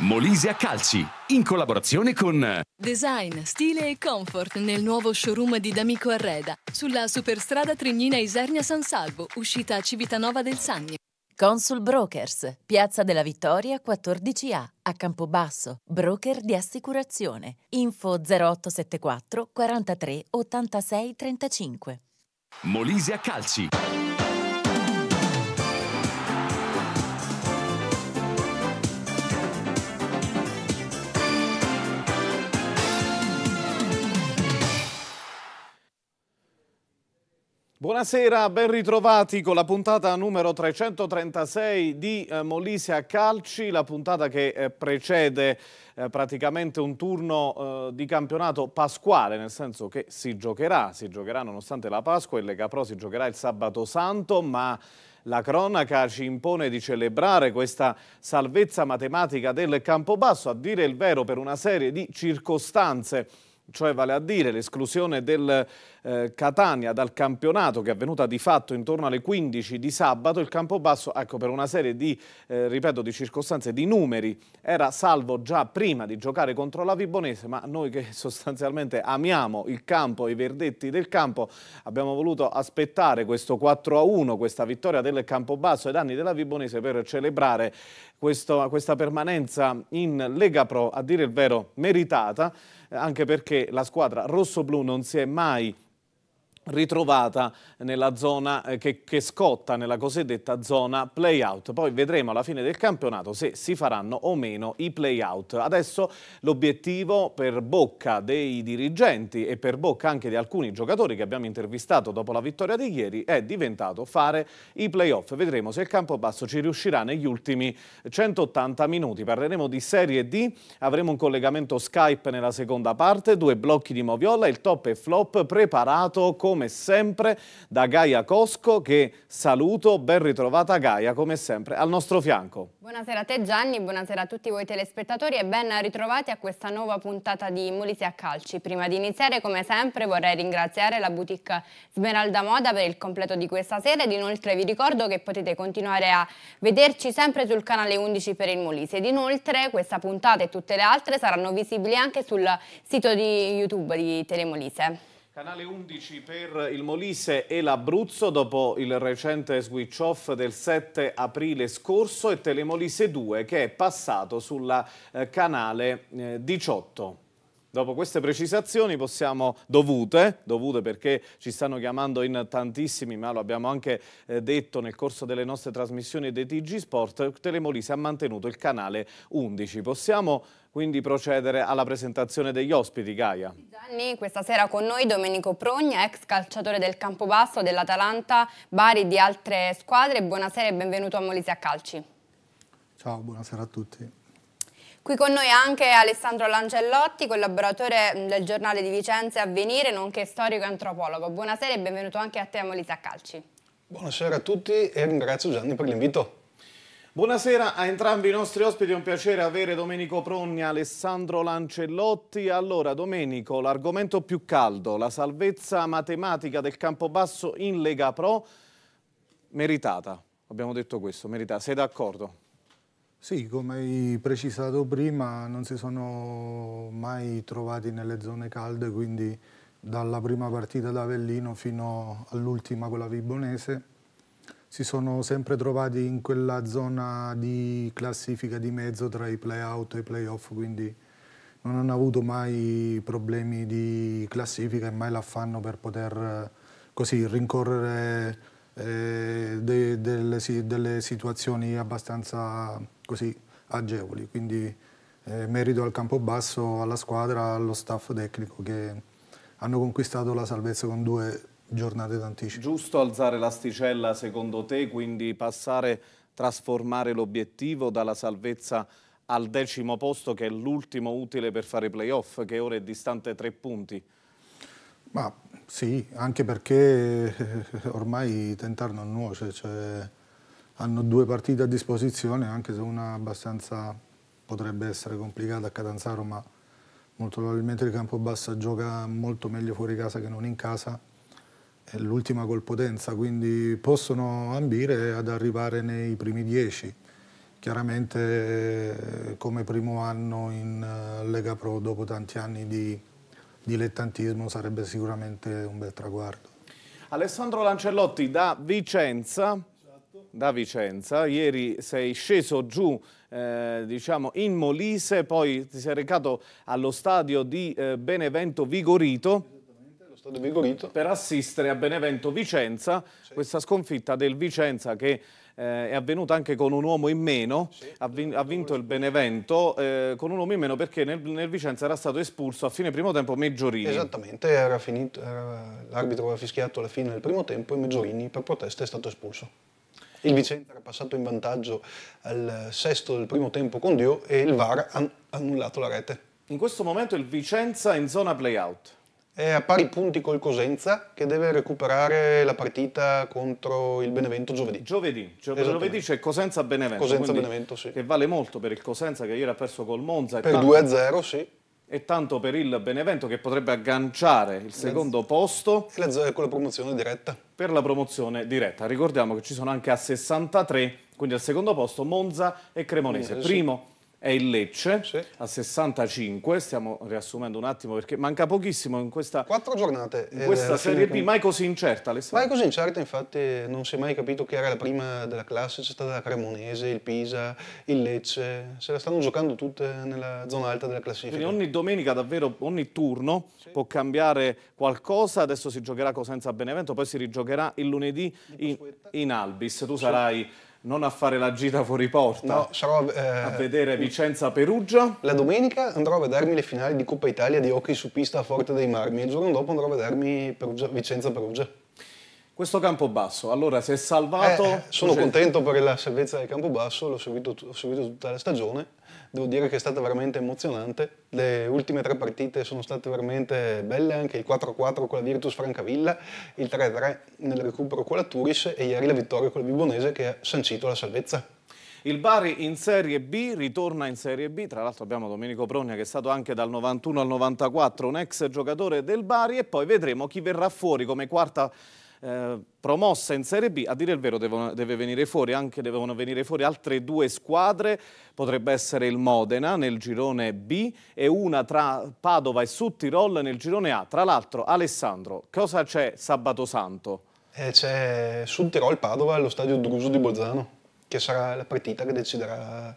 Molise a Calci, in collaborazione con Design, stile e comfort nel nuovo showroom di D'Amico Arreda, sulla superstrada Trignina Isernia San Salvo, uscita a Civitanova del Sannio. Consul Brokers, Piazza della Vittoria 14A, a Campobasso, broker di assicurazione. Info 0874 43 86 35. Molise a Calci. Buonasera, ben ritrovati con la puntata numero 336 di eh, Molise a Calci, la puntata che eh, precede eh, praticamente un turno di campionato pasquale, nel senso che si giocherà, si giocherà nonostante la Pasqua, il Lega Pro si giocherà il sabato santo, ma la cronaca ci impone di celebrare questa salvezza matematica del Campobasso, a dire il vero per una serie di circostanze cioè vale a dire l'esclusione del eh, Catania dal campionato che è avvenuta di fatto intorno alle 15 di sabato, il Campobasso ecco, per una serie di, eh, ripeto, di circostanze, di numeri, era salvo già prima di giocare contro la Vibonese, ma noi che sostanzialmente amiamo il campo, i verdetti del campo, abbiamo voluto aspettare questo 4-1, questa vittoria del Campobasso ai danni della Vibonese per celebrare questo, questa permanenza in Lega Pro, a dire il vero, meritata anche perché la squadra rossoblù non si è mai ritrovata nella zona eh, che, che, scotta nella cosiddetta zona playout. Poi vedremo alla fine del campionato se si faranno o meno i playout. Adesso l'obiettivo per bocca dei dirigenti e per bocca anche di alcuni giocatori che abbiamo intervistato dopo la vittoria di ieri è diventato fare i playoff. Vedremo se il campo basso ci riuscirà negli ultimi 180 minuti. Parleremo di Serie D, avremo un collegamento Skype nella seconda parte, due blocchi di Moviola, il top e flop preparato come come sempre da Gaia Cosco che saluto, ben ritrovata Gaia come sempre al nostro fianco. Buonasera a te Gianni, buonasera a tutti voi telespettatori e ben ritrovati a questa nuova puntata di Molise a Calci. Prima di iniziare come sempre vorrei ringraziare la boutique Smeralda Moda per il completo di questa sera ed inoltre vi ricordo che potete continuare a vederci sempre sul canale 11 per il Molise ed inoltre questa puntata e tutte le altre saranno visibili anche sul sito di YouTube di Telemolise. Canale 11 per il Molise e l'Abruzzo dopo il recente switch off del 7 aprile scorso e Telemolise 2 che è passato sul eh, canale 18. Eh, Dopo queste precisazioni possiamo, dovute, dovute perché ci stanno chiamando in tantissimi, ma lo abbiamo anche eh, detto nel corso delle nostre trasmissioni dei TG Sport, Telemolise ha mantenuto il canale 11. Possiamo quindi procedere alla presentazione degli ospiti, Gaia. Gianni, questa sera con noi Domenico Progna, ex calciatore del Campobasso, dell'Atalanta, Bari di altre squadre. Buonasera e benvenuto a Molise a Calci. Ciao, buonasera a tutti. Qui con noi anche Alessandro Lancellotti, collaboratore mm, del giornale di Vicenza e Avvenire, nonché storico e antropologo. Buonasera e benvenuto anche a te Amolisa Calci. Buonasera a tutti e ringrazio Gianni per l'invito. Buonasera a entrambi i nostri ospiti, è un piacere avere Domenico Pronni e Alessandro Lancellotti. Allora Domenico, l'argomento più caldo, la salvezza matematica del Campobasso in Lega Pro, meritata, abbiamo detto questo, meritata, sei d'accordo? Sì, come hai precisato prima, non si sono mai trovati nelle zone calde, quindi dalla prima partita da Avellino fino all'ultima con la Vibonese, si sono sempre trovati in quella zona di classifica di mezzo tra i play-out e i play-off, quindi non hanno avuto mai problemi di classifica e mai l'affanno per poter eh, così rincorrere eh, de, delle, delle, situazioni abbastanza così agevoli, quindi eh, merito al campo basso, alla squadra, allo staff tecnico che hanno conquistato la salvezza con due giornate d'anticipo. Giusto alzare l'asticella secondo te, quindi passare, trasformare l'obiettivo dalla salvezza al decimo posto che è l'ultimo utile per fare playoff, che ora è distante tre punti. Ma sì, anche perché eh, ormai tentare non nuoce, cioè hanno due partite a disposizione, anche se una abbastanza potrebbe essere complicata a Catanzaro, ma molto probabilmente il campo Campobassa gioca molto meglio fuori casa che non in casa, è l'ultima col potenza, quindi possono ambire ad arrivare nei primi dieci. Chiaramente eh, come primo anno in eh, Lega Pro dopo tanti anni di dilettantismo sarebbe sicuramente un bel traguardo. Alessandro Lancellotti da Vicenza, da Vicenza. Ieri sei sceso giù eh, diciamo in Molise, poi ti sei recato allo stadio di eh, Benevento Vigorito. Vigorito per assistere a Benevento Vicenza, sì. questa sconfitta del Vicenza che eh, è avvenuta anche con un uomo in meno, sì, ha, vin ha, vinto il Benevento eh, con un uomo in meno perché nel, nel, Vicenza era stato espulso a fine primo tempo Meggiorini. Esattamente, l'arbitro aveva fischiato alla fine del primo tempo e Meggiorini per protesta è stato espulso. Il Vicenza era passato in vantaggio al sesto del primo tempo con Dio e il VAR ha annullato la rete. In questo momento il Vicenza è in zona play-out è eh, a pari punti col Cosenza che deve recuperare la partita contro il Benevento giovedì. Giovedì, cioè giovedì c'è Cosenza-Benevento. Cosenza-Benevento, sì. Che vale molto per il Cosenza che ieri ha perso col Monza. Per 2-0, sì. E tanto per il Benevento che potrebbe agganciare il secondo posto. E la, con la promozione diretta. Per la promozione diretta. Ricordiamo che ci sono anche a 63, quindi al secondo posto Monza e Cremonese. Eh, Primo è il Lecce sì. a 65, stiamo riassumendo un attimo perché manca pochissimo in questa... Quattro giornate. In questa eh, Serie B, mai così incerta Alessandro. Mai così incerta, infatti non si è mai capito chi era la prima della classe, c'è stata la Cremonese, il Pisa, il Lecce, se la stanno giocando tutte nella zona alta della classifica. Quindi ogni domenica davvero, ogni turno sì. può cambiare qualcosa, adesso si giocherà Cosenza a Benevento, poi si rigiocherà il lunedì in, in Albis, tu sì. sarai non a fare la gira fuori porta, no, sarò, eh, a vedere Vicenza-Perugia. La domenica andrò a vedermi le finali di Coppa Italia di hockey su pista a Forte dei Marmi il giorno dopo andrò a vedermi Vicenza-Perugia. Questo campo basso, allora si è salvato... Eh, sono cioè contento per la salvezza del campo basso, l'ho seguito, seguito tutta la stagione devo dire che è stata veramente emozionante. Le ultime tre partite sono state veramente belle, anche il 4-4 con la Virtus Francavilla, il 3-3 nel recupero con la Turis e ieri la vittoria con la Vibonese che ha sancito la salvezza. Il Bari in Serie B ritorna in Serie B, tra l'altro abbiamo Domenico Progna che è stato anche dal 91 al 94 un ex giocatore del Bari e poi vedremo chi verrà fuori come quarta eh, promossa in Serie B, a dire il vero devono, deve venire fuori, anche devono venire fuori altre due squadre, potrebbe essere il Modena nel girone B e una tra Padova e Suttirol nel girone A. Tra l'altro Alessandro, cosa c'è sabato santo? Eh, c'è Suttirol-Padova allo stadio Druso di Bolzano, che sarà la partita che deciderà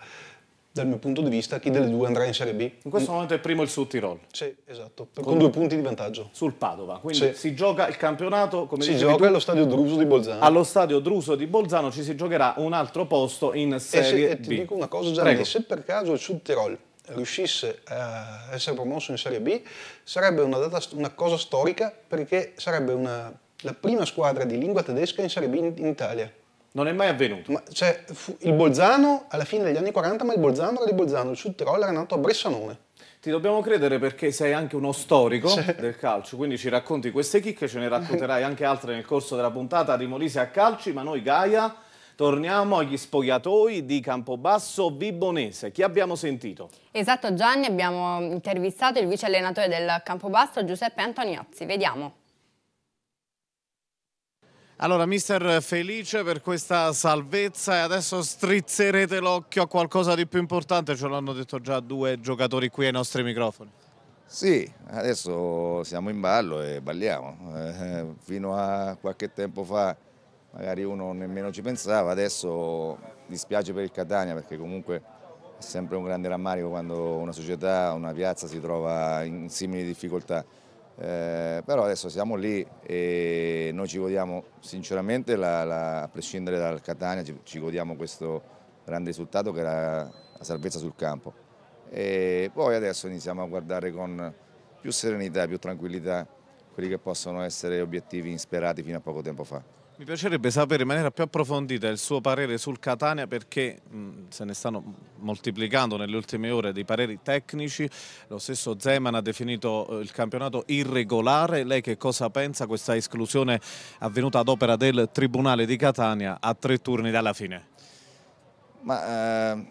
dal mio punto di vista, chi delle due andrà in Serie B. In questo momento è primo il Sud Tirol. Sì, esatto, con, con due punti di vantaggio. Sul Padova, quindi sì. si gioca il campionato, come Si gioca tu, allo stadio Druso di Bolzano. Allo stadio Druso di Bolzano ci si giocherà un altro posto in Serie e se, B. E ti dico una cosa Gianni, se per caso il Sud Tirol riuscisse a eh, essere promosso in Serie B, sarebbe una, data, una cosa storica perché sarebbe una, la prima squadra di lingua tedesca in Serie B in, in Italia. Non è mai avvenuto. Ma, cioè, il Bolzano, alla fine degli anni 40, ma il Bolzano era di Bolzano, il Sud Tirol era nato a Bressanone. Ti dobbiamo credere perché sei anche uno storico cioè. del calcio, quindi ci racconti queste chicche, ce ne racconterai anche altre nel corso della puntata di Molise a Calci, ma noi Gaia torniamo agli spogliatoi di Campobasso Vibonese. Chi abbiamo sentito? Esatto Gianni, abbiamo intervistato il vice allenatore del Campobasso Giuseppe Antoniozzi, vediamo. Allora, mister felice per questa salvezza e adesso strizzerete l'occhio a qualcosa di più importante, ce l'hanno detto già due giocatori qui ai nostri microfoni. Sì, adesso siamo in ballo e balliamo. Eh, fino a qualche tempo fa magari uno nemmeno ci pensava, adesso dispiace per il Catania perché comunque è sempre un grande rammarico quando una società, una piazza si trova in simili difficoltà. Eh, però adesso siamo lì e noi ci godiamo sinceramente, la, la, a prescindere dal Catania, ci, ci, godiamo questo grande risultato che era la salvezza sul campo. E poi adesso iniziamo a guardare con più serenità, più tranquillità quelli che possono essere obiettivi insperati fino a poco tempo fa. Mi piacerebbe sapere in maniera più approfondita il suo parere sul Catania perché mh, se ne stanno moltiplicando nelle ultime ore dei pareri tecnici, lo stesso Zeman ha definito eh, il campionato irregolare, lei che cosa pensa questa esclusione avvenuta ad opera del Tribunale di Catania a tre turni dalla fine? Ma, eh,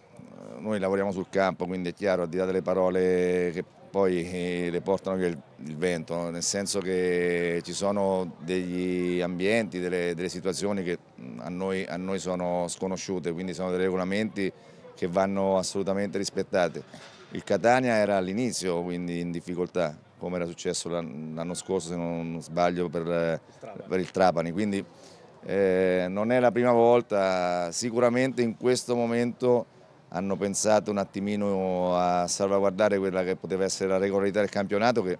noi lavoriamo sul campo quindi è chiaro, al di là delle parole che poi eh, le portano via il, vento, no? nel senso che ci sono degli ambienti, delle, delle situazioni che mm, a noi, a noi, sono sconosciute, quindi sono dei regolamenti che vanno assolutamente rispettati. Il Catania era all'inizio quindi in difficoltà, come era successo l'anno scorso se non sbaglio per, eh, per il Trapani, quindi eh, non è la prima volta, sicuramente in questo momento hanno pensato un attimino a salvaguardare quella che poteva essere la regolarità del campionato che,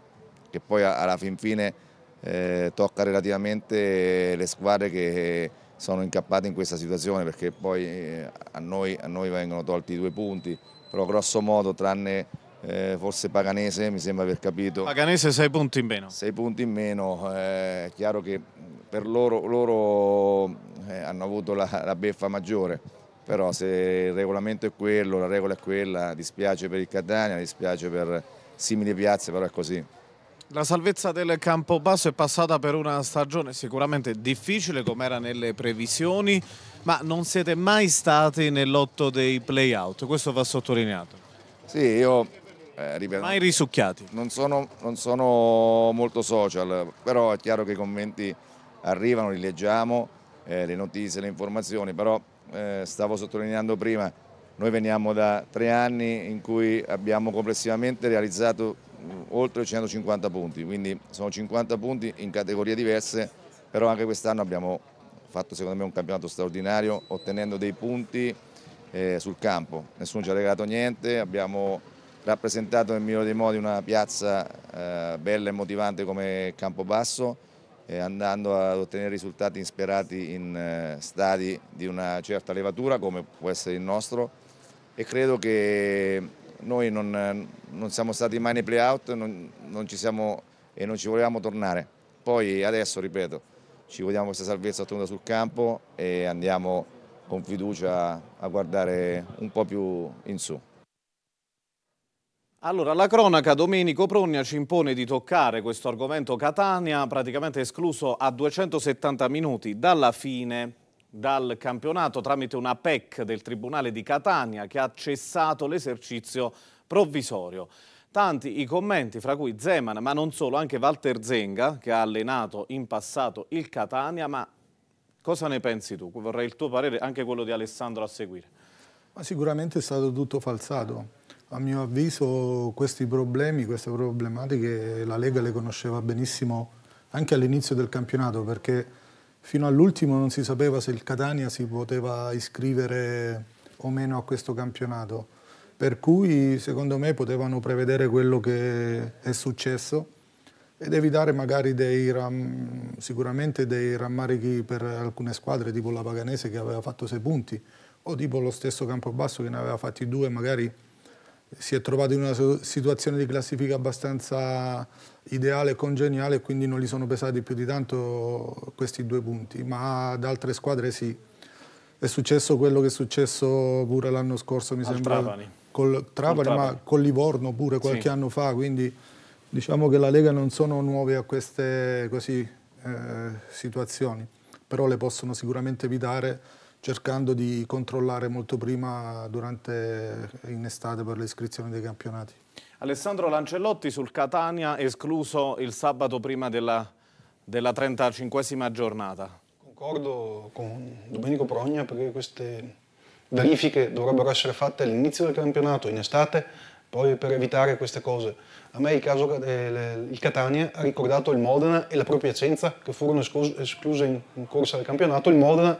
che poi alla fin fine eh, tocca relativamente le squadre che sono incappate in questa situazione perché poi eh, a, noi, a, noi, vengono tolti i due punti, però grosso modo tranne eh, forse Paganese mi sembra aver capito. Paganese sei punti in meno. Sei punti in meno, eh, è chiaro che per loro, loro eh, hanno avuto la, la beffa maggiore però se il regolamento è quello, la regola è quella, dispiace per il Catania, dispiace per simili piazze, però è così. La salvezza del Campobasso è passata per una stagione sicuramente difficile come era nelle previsioni, ma non siete mai stati nell'otto dei play-out, questo va sottolineato. Sì, io eh, ripeto, mai risucchiati. Non sono, non sono, molto social, però è chiaro che i commenti arrivano, li leggiamo, eh, le notizie, le informazioni, però eh, stavo sottolineando prima, noi veniamo da tre anni in cui abbiamo complessivamente realizzato mm, oltre 150 punti, quindi sono 50 punti in categorie diverse, però anche quest'anno abbiamo fatto secondo me un campionato straordinario ottenendo dei punti eh, sul campo, nessuno ci ha regalato niente, abbiamo rappresentato nel migliore dei modi una piazza eh, bella e motivante come Campobasso eh, andando ad ottenere risultati insperati in eh, stadi di una certa levatura come può essere il nostro e credo che noi non, non siamo stati mai nei playout non, non ci siamo, e non ci volevamo tornare. Poi adesso, ripeto, ci vogliamo questa salvezza ottenuta sul campo e andiamo con fiducia a guardare un po' più in su. Allora, la cronaca Domenico Progna ci impone di toccare questo argomento Catania, praticamente escluso a 270 minuti dalla fine dal campionato tramite una PEC del Tribunale di Catania che ha cessato l'esercizio provvisorio. Tanti i commenti, fra cui Zeman, ma non solo, anche Walter Zenga, che ha allenato in passato il Catania, ma cosa ne pensi tu? Vorrei il tuo parere, anche quello di Alessandro a seguire. Ma sicuramente è stato tutto falsato a mio avviso questi problemi, queste problematiche la Lega le conosceva benissimo anche all'inizio del campionato perché fino all'ultimo non si sapeva se il Catania si poteva iscrivere o meno a questo campionato. Per cui secondo me potevano prevedere quello che è successo ed evitare magari dei ram, sicuramente dei rammarichi per alcune squadre tipo la Paganese che aveva fatto sei punti o tipo lo stesso Campobasso che ne aveva fatti due magari si è trovato in una situazione di classifica abbastanza ideale e congeniale, quindi non gli sono pesati più di tanto questi due punti, ma ad altre squadre sì. È successo quello che è successo pure l'anno scorso, mi Al sembra. Trapani. Col Trapani, Trapani, ma con Livorno pure qualche sì. anno fa, quindi diciamo che la Lega non sono nuove a queste così, eh, situazioni, però le possono sicuramente evitare cercando di controllare molto prima durante, in estate per le iscrizioni dei campionati. Alessandro Lancellotti sul Catania escluso il sabato prima della, della 35esima giornata. Concordo con Domenico Progna perché queste verifiche dovrebbero essere fatte all'inizio del campionato, in estate, poi per evitare queste cose. A me il caso eh, il Catania ha ricordato il Modena e la propria Propiacenza che furono escluse in, in corsa del campionato. Il Modena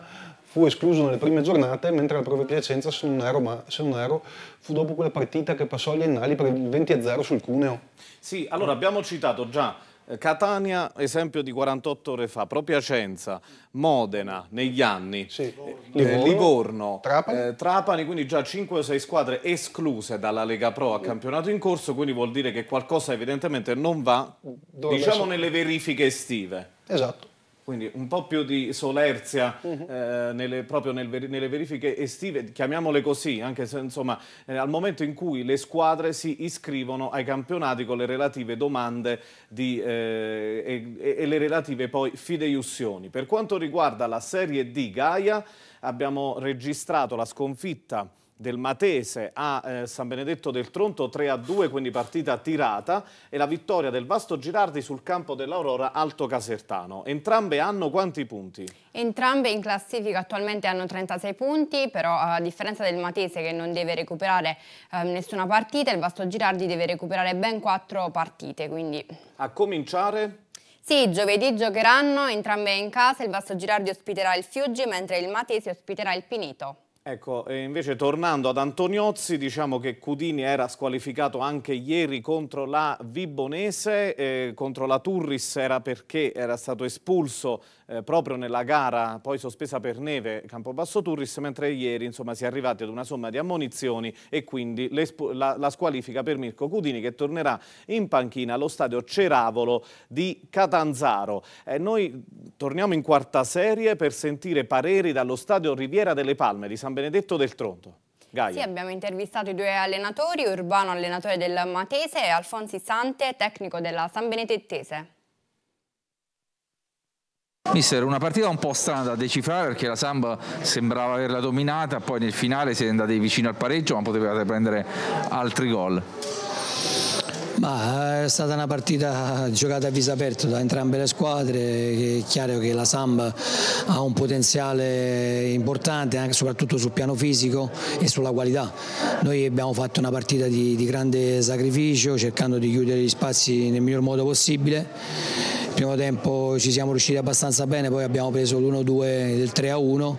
fu escluso nelle prime giornate, mentre la Prove Piacenza, se non, ero, ma, se non ero, fu dopo quella partita che passò agli annali per il 20-0 sul Cuneo. Sì, allora abbiamo citato già eh, Catania, esempio di 48 ore fa, Pro Piacenza, Modena negli anni, sì. Eh, Livorno, Livorno Trapani. Eh, Trapani. quindi già 5 o 6 squadre escluse dalla Lega Pro a campionato in corso, quindi vuol dire che qualcosa evidentemente non va, Dove diciamo adesso... nelle verifiche estive. Esatto quindi un po' più di solerzia mhm. eh, nelle, proprio nel, nelle verifiche estive, chiamiamole così, anche se insomma eh, al momento in cui le squadre si iscrivono ai campionati con le relative domande di, eh, e, e le relative poi fideiussioni. Per quanto riguarda la Serie D Gaia abbiamo registrato la sconfitta del Matese a eh, San Benedetto del Tronto 3 a 2, quindi partita tirata, e la vittoria del Vasto Girardi sul campo dell'Aurora Alto Casertano. Entrambe hanno quanti punti? Entrambe in classifica attualmente hanno 36 punti, però eh, a differenza del Matese che non deve recuperare eh, nessuna partita, il Vasto Girardi deve recuperare ben 4 partite. Quindi... A cominciare? Sì, giovedì giocheranno entrambe in casa, il Vasto Girardi ospiterà il Fiuggi mentre il Matese ospiterà il Pineto. Ecco, invece tornando ad Antoniozzi, diciamo che Cudini era squalificato anche ieri contro la Vibonese, eh, contro la Turris era perché era stato espulso eh, proprio nella gara poi sospesa per neve Campobasso Turris, mentre ieri insomma, si è arrivati ad una somma di ammonizioni e quindi la, la, squalifica per Mirko Cudini che tornerà in panchina allo stadio Ceravolo di Catanzaro. Eh, noi torniamo in quarta serie per sentire pareri dallo stadio Riviera delle Palme di San Benedetto del Tronto. Gaia. Sì, abbiamo intervistato i due allenatori, Urbano allenatore del Matese e Alfonsi Sante, tecnico della San Benedettese. Mister, una partita un po' strana da decifrare perché la Samba sembrava averla dominata, poi nel finale siete andati vicino al pareggio ma potevate prendere altri gol. Ma eh, è stata una partita giocata a viso aperto da entrambe le squadre, è chiaro che la Samba ha un potenziale importante anche, soprattutto sul piano fisico e sulla qualità. Noi abbiamo fatto una partita di, di grande sacrificio cercando di chiudere gli spazi nel miglior modo possibile primo tempo ci siamo riusciti abbastanza bene, poi abbiamo preso l'1-2 del 3-1,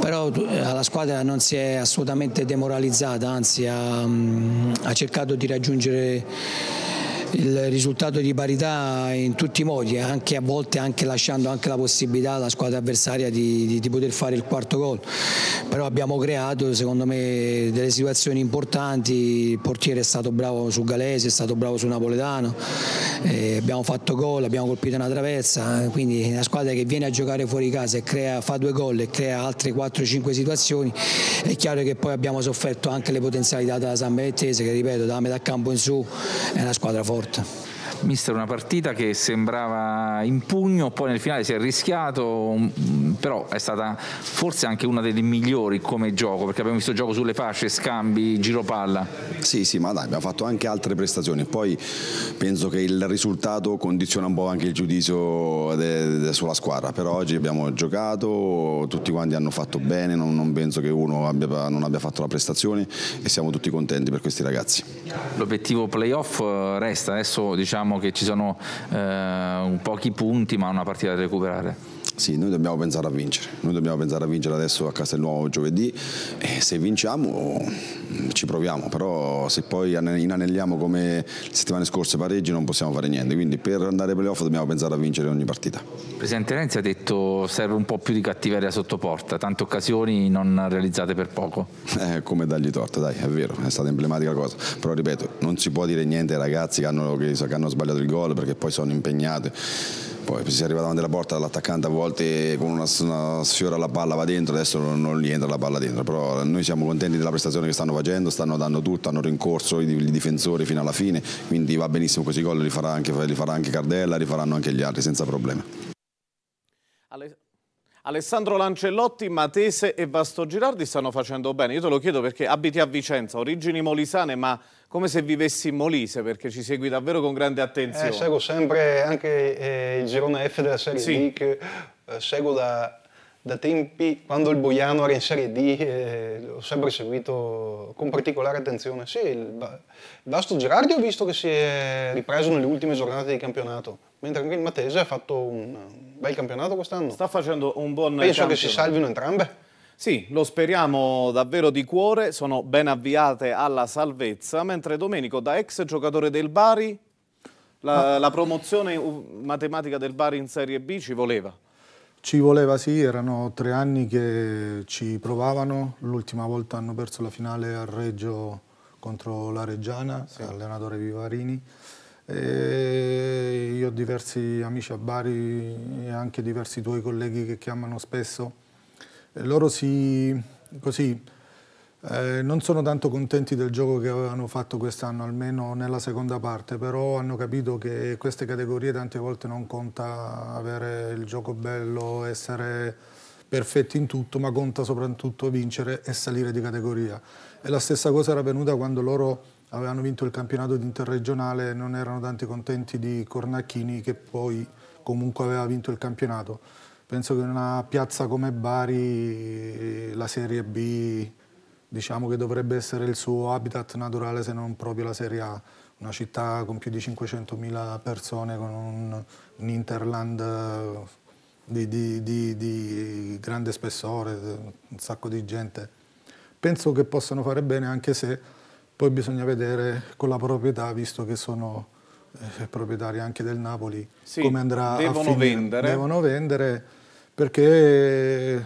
però eh, la squadra non si è assolutamente demoralizzata, anzi ha, mm, ha cercato di raggiungere il risultato di parità in tutti i modi, eh, anche a volte anche lasciando anche la possibilità alla squadra avversaria di, di, di poter fare il quarto gol. Però abbiamo creato secondo me delle situazioni importanti, il portiere è stato bravo su Galese, è stato bravo su Napoletano, eh, abbiamo fatto gol, abbiamo colpito una traversa, eh, quindi una squadra che viene a giocare fuori casa e crea, fa due gol e crea altre 4-5 situazioni, è chiaro che poi abbiamo sofferto anche le potenzialità della San Benettese che ripeto da metà campo in su è una squadra forte corta. Mister, una partita che sembrava in pugno, poi nel finale si è rischiato, però è stata forse anche una delle migliori come gioco, perché abbiamo visto gioco sulle fasce, scambi, giro palla. Sì, sì, ma dai, abbiamo fatto anche altre prestazioni. Poi penso che il risultato condiziona un po' anche il giudizio de, de sulla squadra, però oggi abbiamo giocato, tutti quanti hanno fatto bene, non, non penso che uno abbia, non abbia fatto la prestazione e siamo tutti contenti per questi ragazzi. L'obiettivo playoff eh, resta, adesso diciamo che ci sono eh, pochi punti ma una partita da recuperare. Sì, noi dobbiamo pensare a vincere, noi dobbiamo pensare a vincere adesso a Castelnuovo giovedì e se vinciamo ci proviamo, però se poi inanelliamo come le settimane scorse pareggi non possiamo fare niente, quindi per andare ai playoff dobbiamo pensare a vincere ogni partita. Presidente Renzi ha detto serve un po' più di cattiveria sotto porta, tante occasioni non realizzate per poco. Eh, come dargli torto, dai, è vero, è stata emblematica cosa, però ripeto, non si può dire niente ai ragazzi che hanno, che hanno sbagliato il gol perché poi sono impegnati poi si arriva della porta l'attaccante a volte con una, una, sfiora la palla va dentro adesso non gli entra la palla dentro però noi siamo contenti della prestazione che stanno facendo stanno dando tutto hanno rincorso i, i difensori fino alla fine quindi va benissimo così gol li farà anche, li farà anche Cardella li faranno anche gli altri senza problemi Alessandro Lancellotti, Matese e Vasto Girardi stanno facendo bene. Io te lo chiedo perché abiti a Vicenza, origini molisane, ma come se vivessi in Molise, perché ci segui davvero con grande attenzione. Eh, seguo sempre anche eh, il girone F della Serie sì. D, che eh, seguo da, da, tempi, quando il Boiano era in Serie D, l'ho eh, sempre seguito con particolare attenzione. Sì, il, il Vasto Girardi ho visto che si è ripreso nelle ultime giornate di campionato, mentre anche il Matese ha fatto un bel campionato quest'anno. Sta facendo un buon Penso campionato. che si salvino entrambe. Sì, lo speriamo davvero di cuore, sono ben avviate alla salvezza, mentre Domenico da ex giocatore del Bari, la, ah. la promozione matematica del Bari in Serie B ci voleva. Ci voleva sì, erano tre anni che ci provavano, l'ultima volta hanno perso la finale a Reggio contro la Reggiana, sì. allenatore Vivarini. E io ho diversi amici a Bari e anche diversi tuoi colleghi che chiamano spesso. E loro si, così, eh, non sono tanto contenti del gioco che avevano fatto quest'anno, almeno nella seconda parte, però hanno capito che queste categorie tante volte non conta avere il gioco bello, essere perfetti in tutto, ma conta soprattutto vincere e salire di categoria. E la stessa cosa era venuta quando loro avevano vinto il campionato di interregionale, non erano tanti contenti di Cornacchini che poi comunque aveva vinto il campionato. Penso che in una piazza come Bari eh, la Serie B diciamo che dovrebbe essere il suo habitat naturale se non proprio la Serie A. Una città con più di 500.000 persone, con un, un interland eh, di, di, di, di, grande spessore, un sacco di gente. Penso che possano fare bene anche se poi bisogna vedere con la proprietà, visto che sono eh, proprietari anche del Napoli, sì, come andrà devono a finire. Vendere. Devono vendere perché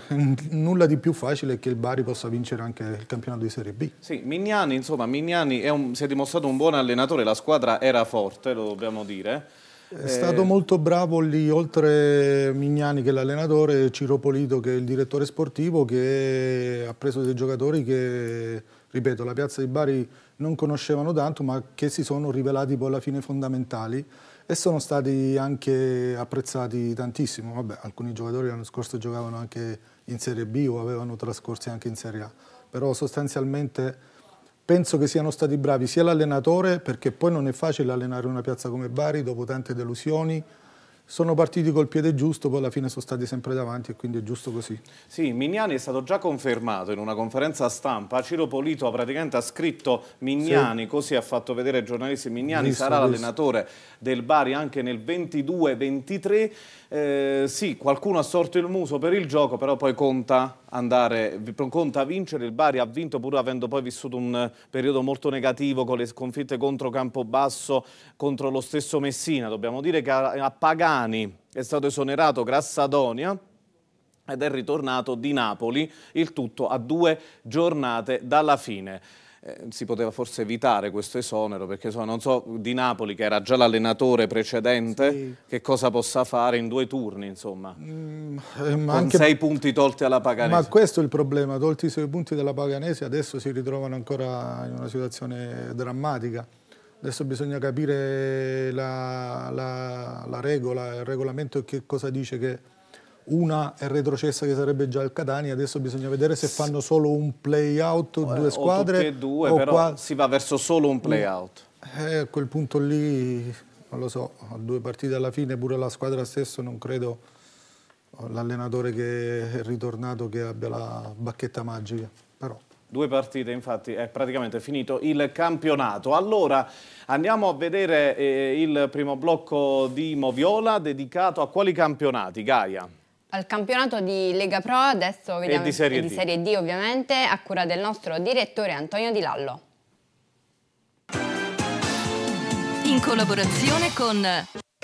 nulla di più facile è che il Bari possa vincere anche il campionato di Serie B. Sì, Mignani, insomma, Mignani è un, si è dimostrato un buon allenatore, la squadra era forte, lo dobbiamo dire. È eh, stato molto bravo lì, oltre Mignani che è l'allenatore, Ciro Polito che è il direttore sportivo, che ha preso dei giocatori che, ripeto, la piazza di Bari non conoscevano tanto ma che si sono rivelati poi alla fine fondamentali e sono stati anche apprezzati tantissimo. Vabbè, alcuni giocatori l'anno scorso giocavano anche in Serie B o avevano trascorsi anche in Serie A, però sostanzialmente penso che siano stati bravi sia l'allenatore perché poi non è facile allenare una piazza come Bari dopo tante delusioni, sono partiti col piede giusto, poi alla fine sono stati sempre davanti e quindi è giusto così. Sì, Mignani è stato già confermato in una conferenza stampa, Ciro Polito praticamente ha scritto Mignani, sì. così ha fatto vedere ai giornalisti, Mignani visto, sarà l'allenatore del Bari anche nel 22-23, eh, sì, qualcuno ha sorto il muso per il gioco, però poi conta andare, conta vincere, il Bari ha vinto pur avendo poi vissuto un periodo molto negativo con le sconfitte contro Campobasso, contro lo stesso Messina, dobbiamo dire che ha pagato Romani, è stato esonerato Grassadonia ed è ritornato di Napoli, il tutto a due giornate dalla fine. Eh, si poteva forse evitare questo esonero perché so, non so di Napoli che era già l'allenatore precedente sì. che cosa possa fare in due turni insomma mm, ehm, con anche, sei punti tolti alla Paganese ma questo è il problema tolti i sei punti della Paganese adesso si ritrovano ancora in una situazione drammatica Adesso bisogna capire la, la, la regola, il regolamento che cosa dice che una è retrocessa che sarebbe già il Catania, adesso bisogna vedere se fanno solo un play out o due squadre. O tutte e due, però qua... si va verso solo un play out. Eh, a quel punto lì, non lo so, a due partite alla fine pure la squadra stessa non credo l'allenatore che è ritornato che abbia la bacchetta magica, però Due partite, infatti, è praticamente finito il campionato. Allora, andiamo a vedere eh, il primo blocco di Moviola dedicato a quali campionati, Gaia? Al campionato di Lega Pro, adesso vediamo... di Serie, di serie D, ovviamente, a cura del nostro direttore Antonio Di Lallo. In collaborazione con...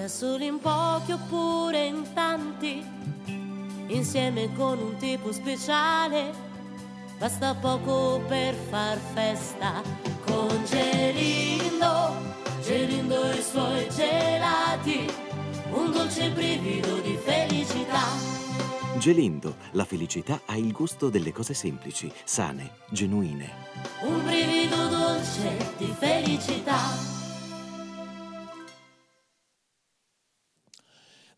da soli in pochi oppure in tanti, insieme con un tipo speciale, basta poco per far festa. Con Gelindo, Gelindo e i suoi gelati, un dolce brivido di felicità. Gelindo, la felicità ha il gusto delle cose semplici, sane, genuine. Un brivido dolce di felicità.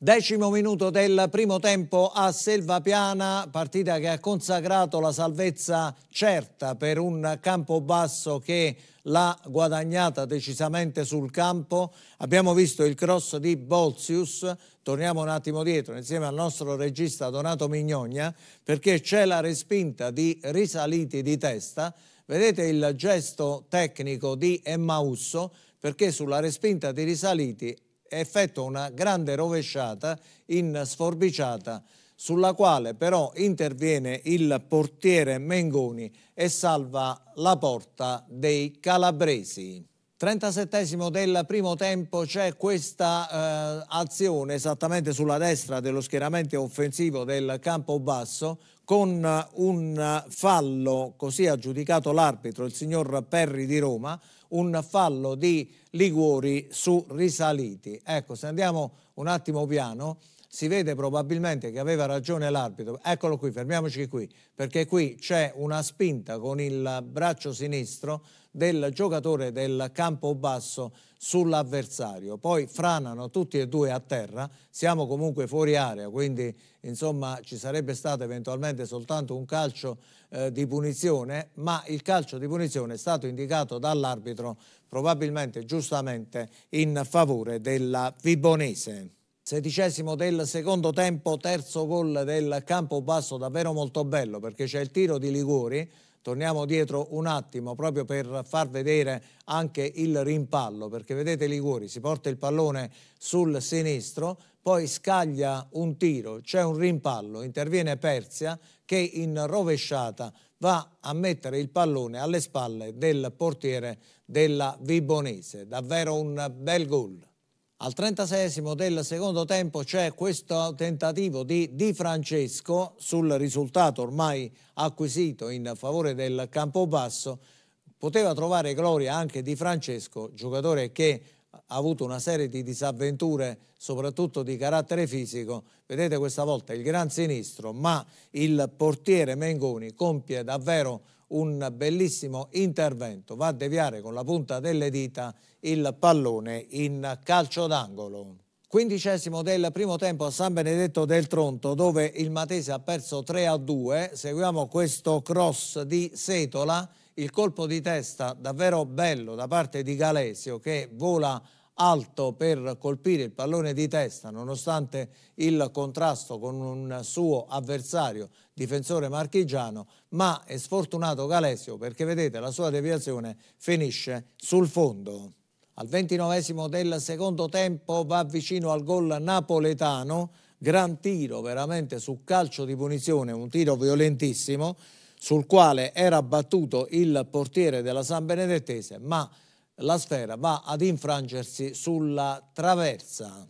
Decimo minuto del primo tempo a Selvapiana, partita che ha consacrato la salvezza certa per un campo basso che l'ha guadagnata decisamente sul campo. Abbiamo visto il cross di Bolzius, torniamo un attimo dietro insieme al nostro regista Donato Mignogna perché c'è la respinta di risaliti di testa. Vedete il gesto tecnico di Emmausso perché sulla respinta di risaliti effettua una grande rovesciata in sforbiciata sulla quale però interviene il portiere Mengoni e salva la porta dei calabresi. 37 del primo tempo c'è questa eh, azione esattamente sulla destra dello schieramento offensivo del campo basso con un fallo, così ha giudicato l'arbitro, il signor Perri di Roma, un fallo di Liguori su Risaliti. Ecco, se andiamo un attimo piano, si vede probabilmente che aveva ragione l'arbitro. Eccolo qui, fermiamoci qui, perché qui c'è una spinta con il braccio sinistro del giocatore del campo basso sull'avversario. Poi franano tutti e due a terra, siamo comunque fuori area, quindi insomma ci sarebbe stato eventualmente soltanto un calcio eh, di punizione, ma il calcio di punizione è stato indicato dall'arbitro probabilmente giustamente in favore della Vibonese. Sedicesimo del secondo tempo, terzo gol del campo basso, davvero molto bello perché c'è il tiro di Liguri Torniamo dietro un attimo proprio per far vedere anche il rimpallo, perché vedete Liguori si porta il pallone sul sinistro, poi scaglia un tiro, c'è un rimpallo, interviene Persia che in rovesciata va a mettere il pallone alle spalle del portiere della Vibonese. Davvero un bel gol. Al 36 del secondo tempo c'è questo tentativo di Di Francesco sul risultato ormai acquisito in favore del Campobasso. Poteva trovare gloria anche Di Francesco, giocatore che ha avuto una serie di disavventure, soprattutto di carattere fisico. Vedete questa volta il gran sinistro, ma il portiere Mengoni compie davvero un bellissimo intervento, va a deviare con la punta delle dita il pallone in calcio d'angolo. Quindicesimo del primo tempo a San Benedetto del Tronto dove il Matese ha perso 3 a 2, seguiamo questo cross di Setola, il colpo di testa davvero bello da parte di Galesio che vola alto per colpire il pallone di testa nonostante il contrasto con un suo avversario difensore marchigiano ma è sfortunato Galesio perché vedete la sua deviazione finisce sul fondo al ventinovesimo del secondo tempo va vicino al gol napoletano gran tiro veramente su calcio di punizione un tiro violentissimo sul quale era battuto il portiere della San Benedettese ma la sfera va ad infrangersi sulla traversa.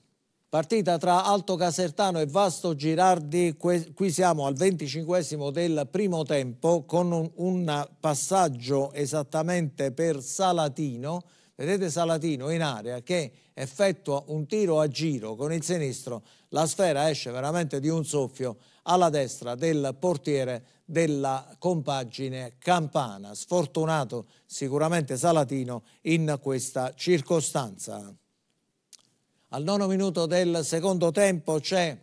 Partita tra Alto Casertano e Vasto Girardi, qui siamo al 25 del primo tempo con un, passaggio esattamente per Salatino. Vedete Salatino in area che effettua un tiro a giro con il sinistro, la sfera esce veramente di un soffio alla destra del portiere della compagine campana. Sfortunato sicuramente Salatino in questa circostanza. Al nono minuto del secondo tempo c'è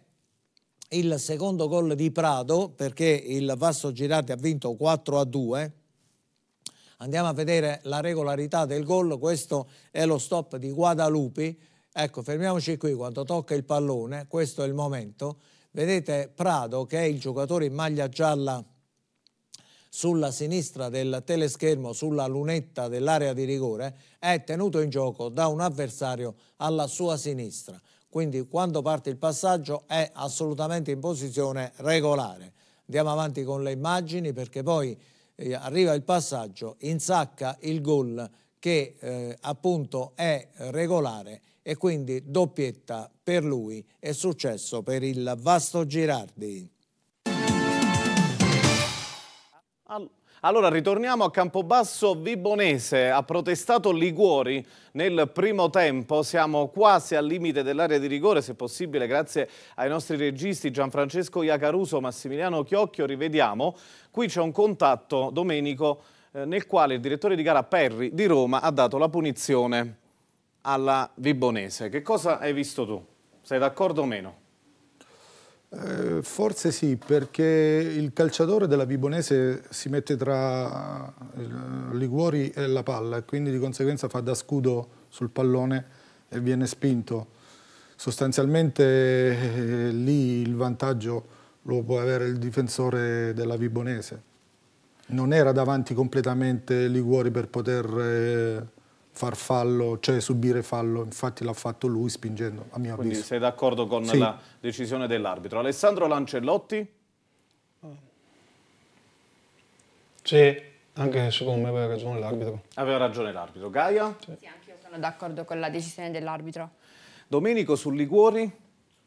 il secondo gol di Prado perché il Vasso Girati ha vinto 4 a 2. Andiamo a vedere la regolarità del gol, questo è lo stop di Guadalupi. Ecco, fermiamoci qui, quando tocca il pallone, questo è il momento Vedete Prado che è il giocatore in maglia gialla sulla sinistra del teleschermo, sulla lunetta dell'area di rigore, è tenuto in gioco da un avversario alla sua sinistra. Quindi quando parte il passaggio è assolutamente in posizione regolare. Andiamo avanti con le immagini perché poi eh, arriva il passaggio, insacca il gol che eh, appunto è regolare e quindi doppietta per lui e successo per il Vasto Girardi. allora ritorniamo a Campobasso Vibonese, ha protestato Liguori nel primo tempo, siamo quasi al limite dell'area di rigore se possibile grazie ai nostri registi Gianfrancesco Iacaruso, Massimiliano Chiocchio, rivediamo, qui c'è un contatto Domenico eh, nel quale il direttore di gara Perri di Roma ha dato la punizione alla Vibonese. Che cosa hai visto tu? Sei d'accordo o meno? Eh, forse sì, perché il calciatore della Vibonese si mette tra eh, Liguori e la palla e quindi di conseguenza fa da scudo sul pallone e viene spinto. Sostanzialmente eh, lì il vantaggio lo può avere il difensore della Vibonese. Non era davanti completamente Liguori per poter eh, far fallo, cioè subire fallo, infatti l'ha fatto lui spingendo, a mio Quindi avviso. sei d'accordo con sì. la decisione dell'arbitro. Alessandro Lancellotti? Sì, anche secondo me aveva ragione l'arbitro. Aveva ragione l'arbitro. Gaia? Sì, sì anche io sono d'accordo con la decisione dell'arbitro. Domenico, su Liguori?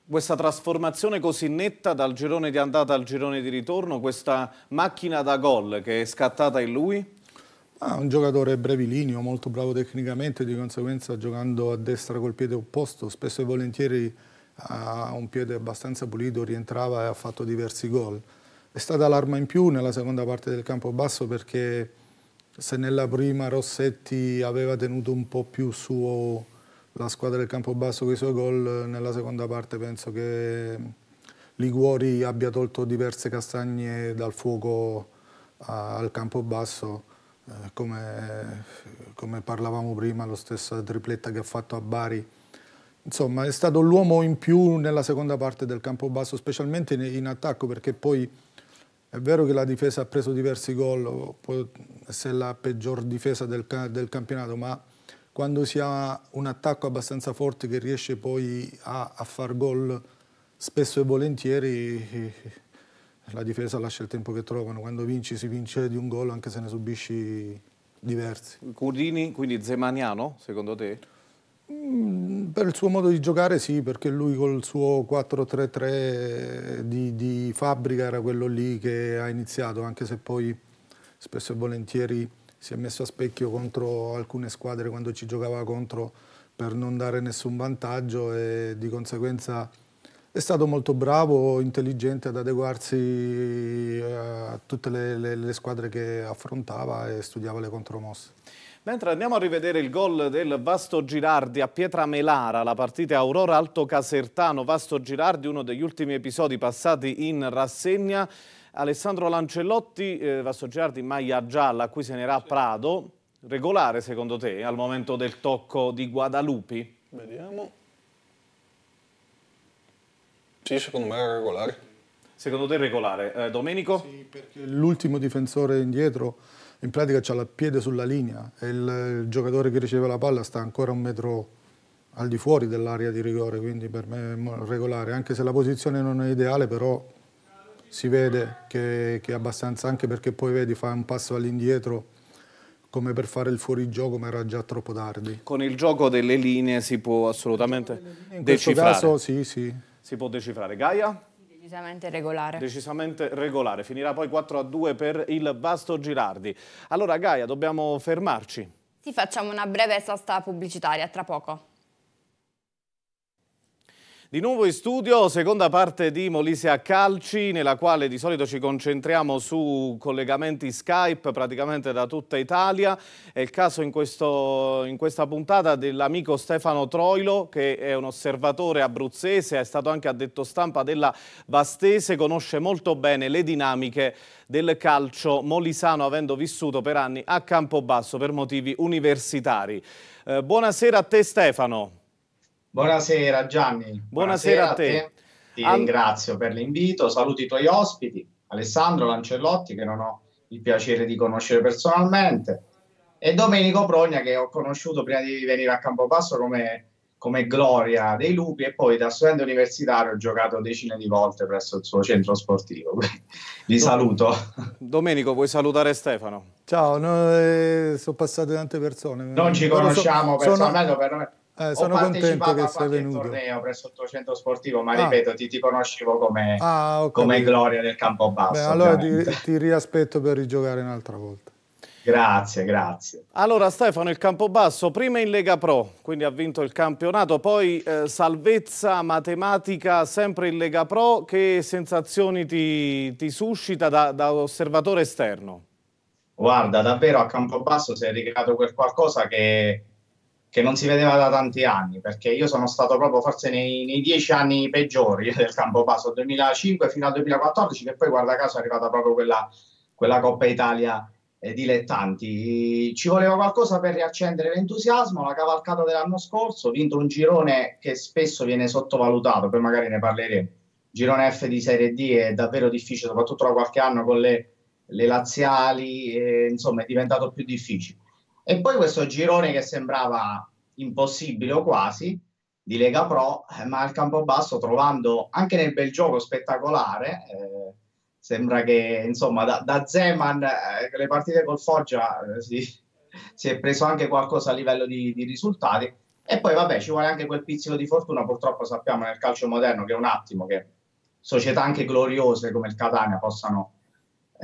Questa trasformazione così netta dal girone di andata al girone di ritorno, questa macchina da gol che è scattata in lui? Ah, un giocatore brevilineo, molto bravo tecnicamente, di conseguenza giocando a destra col piede opposto, spesso e volentieri ha un piede abbastanza pulito, rientrava e ha fatto diversi gol. È stata l'arma in più nella seconda parte del campo basso perché se nella prima Rossetti aveva tenuto un po' più suo la squadra del campo basso con i suoi gol, nella seconda parte penso che Liguori abbia tolto diverse castagne dal fuoco al campo basso eh, come, come, parlavamo prima, la stessa tripletta che ha fatto a Bari. Insomma, è stato l'uomo in più nella seconda parte del campo basso, specialmente in, in, attacco, perché poi è vero che la difesa ha preso diversi gol, può essere la peggior difesa del, del campionato, ma quando si ha un attacco abbastanza forte che riesce poi a, a far gol spesso e volentieri eh, la difesa lascia il tempo che trovano, quando vinci si vince di un gol anche se ne subisci diversi. Curdini, quindi Zemaniano secondo te? Mm, per il suo modo di giocare sì, perché lui col suo 4-3-3 di, di fabbrica era quello lì che ha iniziato, anche se poi spesso e volentieri si è messo a specchio contro alcune squadre quando ci giocava contro per non dare nessun vantaggio e di conseguenza è stato molto bravo, intelligente ad adeguarsi eh, a tutte le, le, le squadre che affrontava e studiava le contromosse. Mentre andiamo a rivedere il gol del Vasto Girardi a Pietra Melara, la partita Aurora Alto Casertano, Vasto Girardi, uno degli ultimi episodi passati in rassegna. Alessandro Lancellotti, eh, Vasto Girardi, maglia gialla, qui se ne era a Prado. Regolare secondo te al momento del tocco di Guadalupi? Vediamo. Sì, secondo me è regolare. Secondo te è regolare. Eh, Domenico? Sì, perché l'ultimo difensore indietro in pratica ha il piede sulla linea e il, il, giocatore che riceve la palla sta ancora un metro al di fuori dell'area di rigore, quindi per me è regolare, anche se la posizione non è ideale, però si vede che, che è abbastanza, anche perché poi vedi fa un passo all'indietro come per fare il fuorigioco, ma era già troppo tardi. Con il gioco delle linee si può assolutamente in decifrare. In questo caso sì, sì, si può decifrare. Gaia? Decisamente regolare. Decisamente regolare. Finirà poi 4 a 2 per il Vasto Girardi. Allora Gaia, dobbiamo fermarci. Sì, facciamo una breve sosta pubblicitaria, tra poco. Di nuovo in studio, seconda parte di Molise a Calci, nella quale di solito ci concentriamo su collegamenti Skype praticamente da tutta Italia. È il caso in, questo, in questa puntata dell'amico Stefano Troilo, che è un osservatore abruzzese, è stato anche addetto stampa della Vastese, conosce molto bene le dinamiche del calcio molisano, avendo vissuto per anni a Campobasso per motivi universitari. Eh, buonasera a te Stefano. Buonasera Gianni. Buonasera, Buonasera a te. te. Ti An... ringrazio per l'invito, saluti i tuoi ospiti, Alessandro Lancellotti che non ho il piacere di conoscere personalmente e Domenico Progna che ho conosciuto prima di venire a Campobasso come, come Gloria dei Lupi e poi da studente universitario ho giocato decine di volte presso il suo centro sportivo. Vi saluto. Domenico, vuoi salutare Stefano? Ciao, no, eh, sono passate tante persone. Non ci conosciamo sono, personalmente, sono... per eh, sono contento che sei venuto. Ho torneo presso il tuo centro sportivo, ma ah. ripeto, ti, ti conoscevo come, ah, okay. come gloria del Campobasso. Beh, allora ti, ti riaspetto per rigiocare un'altra volta. Grazie, grazie. Allora Stefano, il Campobasso prima in Lega Pro, quindi ha vinto il campionato, poi eh, salvezza matematica sempre in Lega Pro, che sensazioni ti, ti suscita da, da, osservatore esterno? Guarda, davvero a Campobasso si è ricreato quel qualcosa che che non si vedeva da tanti anni, perché io sono stato proprio forse nei, nei dieci anni peggiori del campo Campobasso, 2005 fino al 2014, che poi guarda caso è arrivata proprio quella, quella Coppa Italia eh, dilettanti. Ci voleva qualcosa per riaccendere l'entusiasmo, la cavalcata dell'anno scorso, vinto un girone che spesso viene sottovalutato, poi magari ne parleremo. Girone F di Serie D è davvero difficile, soprattutto da qualche anno con le, le laziali, eh, insomma è diventato più difficile. E poi questo girone che sembrava impossibile o quasi di Lega Pro, eh, ma al campo basso trovando anche nel bel gioco spettacolare, eh, sembra che insomma da, da Zeman eh, le partite col Foggia eh, si, si, è preso anche qualcosa a livello di, di, risultati e poi vabbè ci vuole anche quel pizzico di fortuna, purtroppo sappiamo nel calcio moderno che è un attimo che società anche gloriose come il Catania possano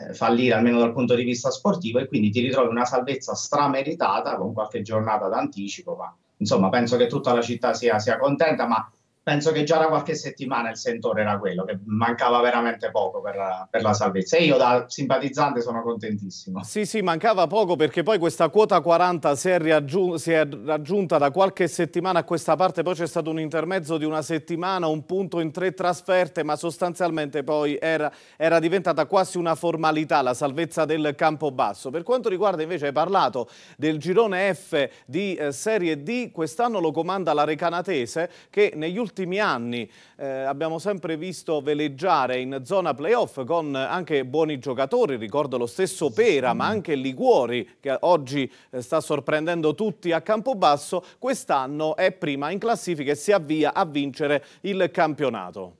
eh, fallire almeno dal punto di vista sportivo e quindi ti ritrovi una salvezza strameritata con qualche giornata d'anticipo, ma insomma penso che tutta la città sia, sia contenta, ma penso che già da qualche settimana il sentore era quello, che mancava veramente poco per, per, la salvezza. E io da simpatizzante sono contentissimo. Sì, sì, mancava poco perché poi questa quota 40 si è, si è raggiunta da qualche settimana a questa parte, poi c'è stato un intermezzo di una settimana, un punto in tre trasferte, ma sostanzialmente poi era, era diventata quasi una formalità la salvezza del campo basso. Per quanto riguarda invece, hai parlato del girone F di eh, Serie D, quest'anno lo comanda la Recanatese che negli ultimi ultimi anni eh, abbiamo sempre visto veleggiare in zona playoff con anche buoni giocatori, ricordo lo stesso Pera ma anche Liguori che oggi eh, sta sorprendendo tutti a Campobasso, quest'anno è prima in classifica e si avvia a vincere il campionato.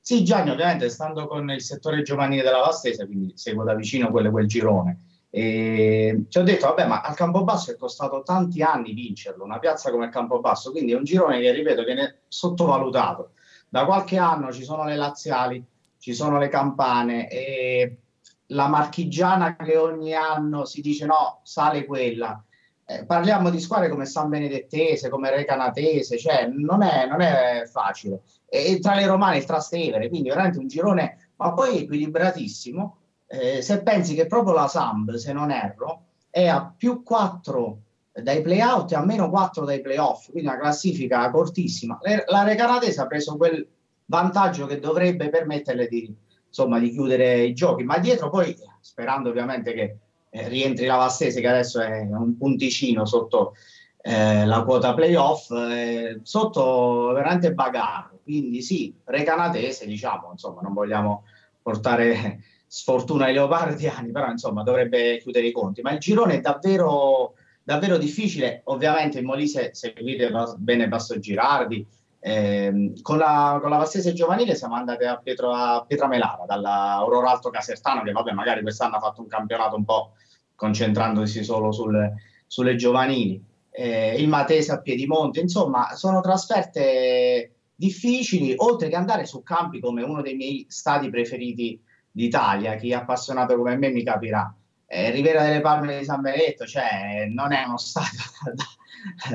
Sì Gianni, ovviamente stando con il settore giovanile della Vastese, quindi seguo da vicino quel, quel girone e ci ho detto, vabbè, ma al Campobasso è costato tanti anni vincerlo, una piazza come il Campobasso, quindi è un girone che, ripeto, viene sottovalutato. Da qualche anno ci sono le laziali, ci sono le campane e la marchigiana che ogni anno si dice no, sale quella. Eh, parliamo di squadre come San Benedettese, come Recanatese, cioè non è, non è facile. E, e tra le romane il Trastevere, quindi veramente un girone, ma poi equilibratissimo eh, se pensi che proprio la Samb, se non erro, è a più 4 dai playout e a meno 4 dai playoff, quindi una classifica cortissima. La Recanatese ha preso quel vantaggio che dovrebbe permetterle di, insomma, di chiudere i giochi, ma dietro poi, sperando ovviamente che eh, rientri la Vastese, che adesso è un punticino sotto eh, la quota playoff, eh, sotto veramente bagarro. Quindi sì, Recanatese, diciamo, insomma, non vogliamo portare sfortuna ai leopardiani, però insomma dovrebbe chiudere i conti. Ma il girone è davvero, davvero difficile. Ovviamente in Molise seguite bene Basso Girardi. Eh, con, la, con la Vassese Giovanile siamo andati a, Pietro, a Pietramelara dall'Aurora Alto Casertano, che vabbè, magari quest'anno ha fatto un campionato un po' concentrandosi solo sul, sulle giovanili. Eh, il Matese a Piedimonte, insomma, sono trasferte difficili, oltre che andare su campi come uno dei miei stadi preferiti d'Italia, chi è appassionato come me mi capirà. Eh, Rivera delle Palme di San Benedetto, cioè, non è uno stato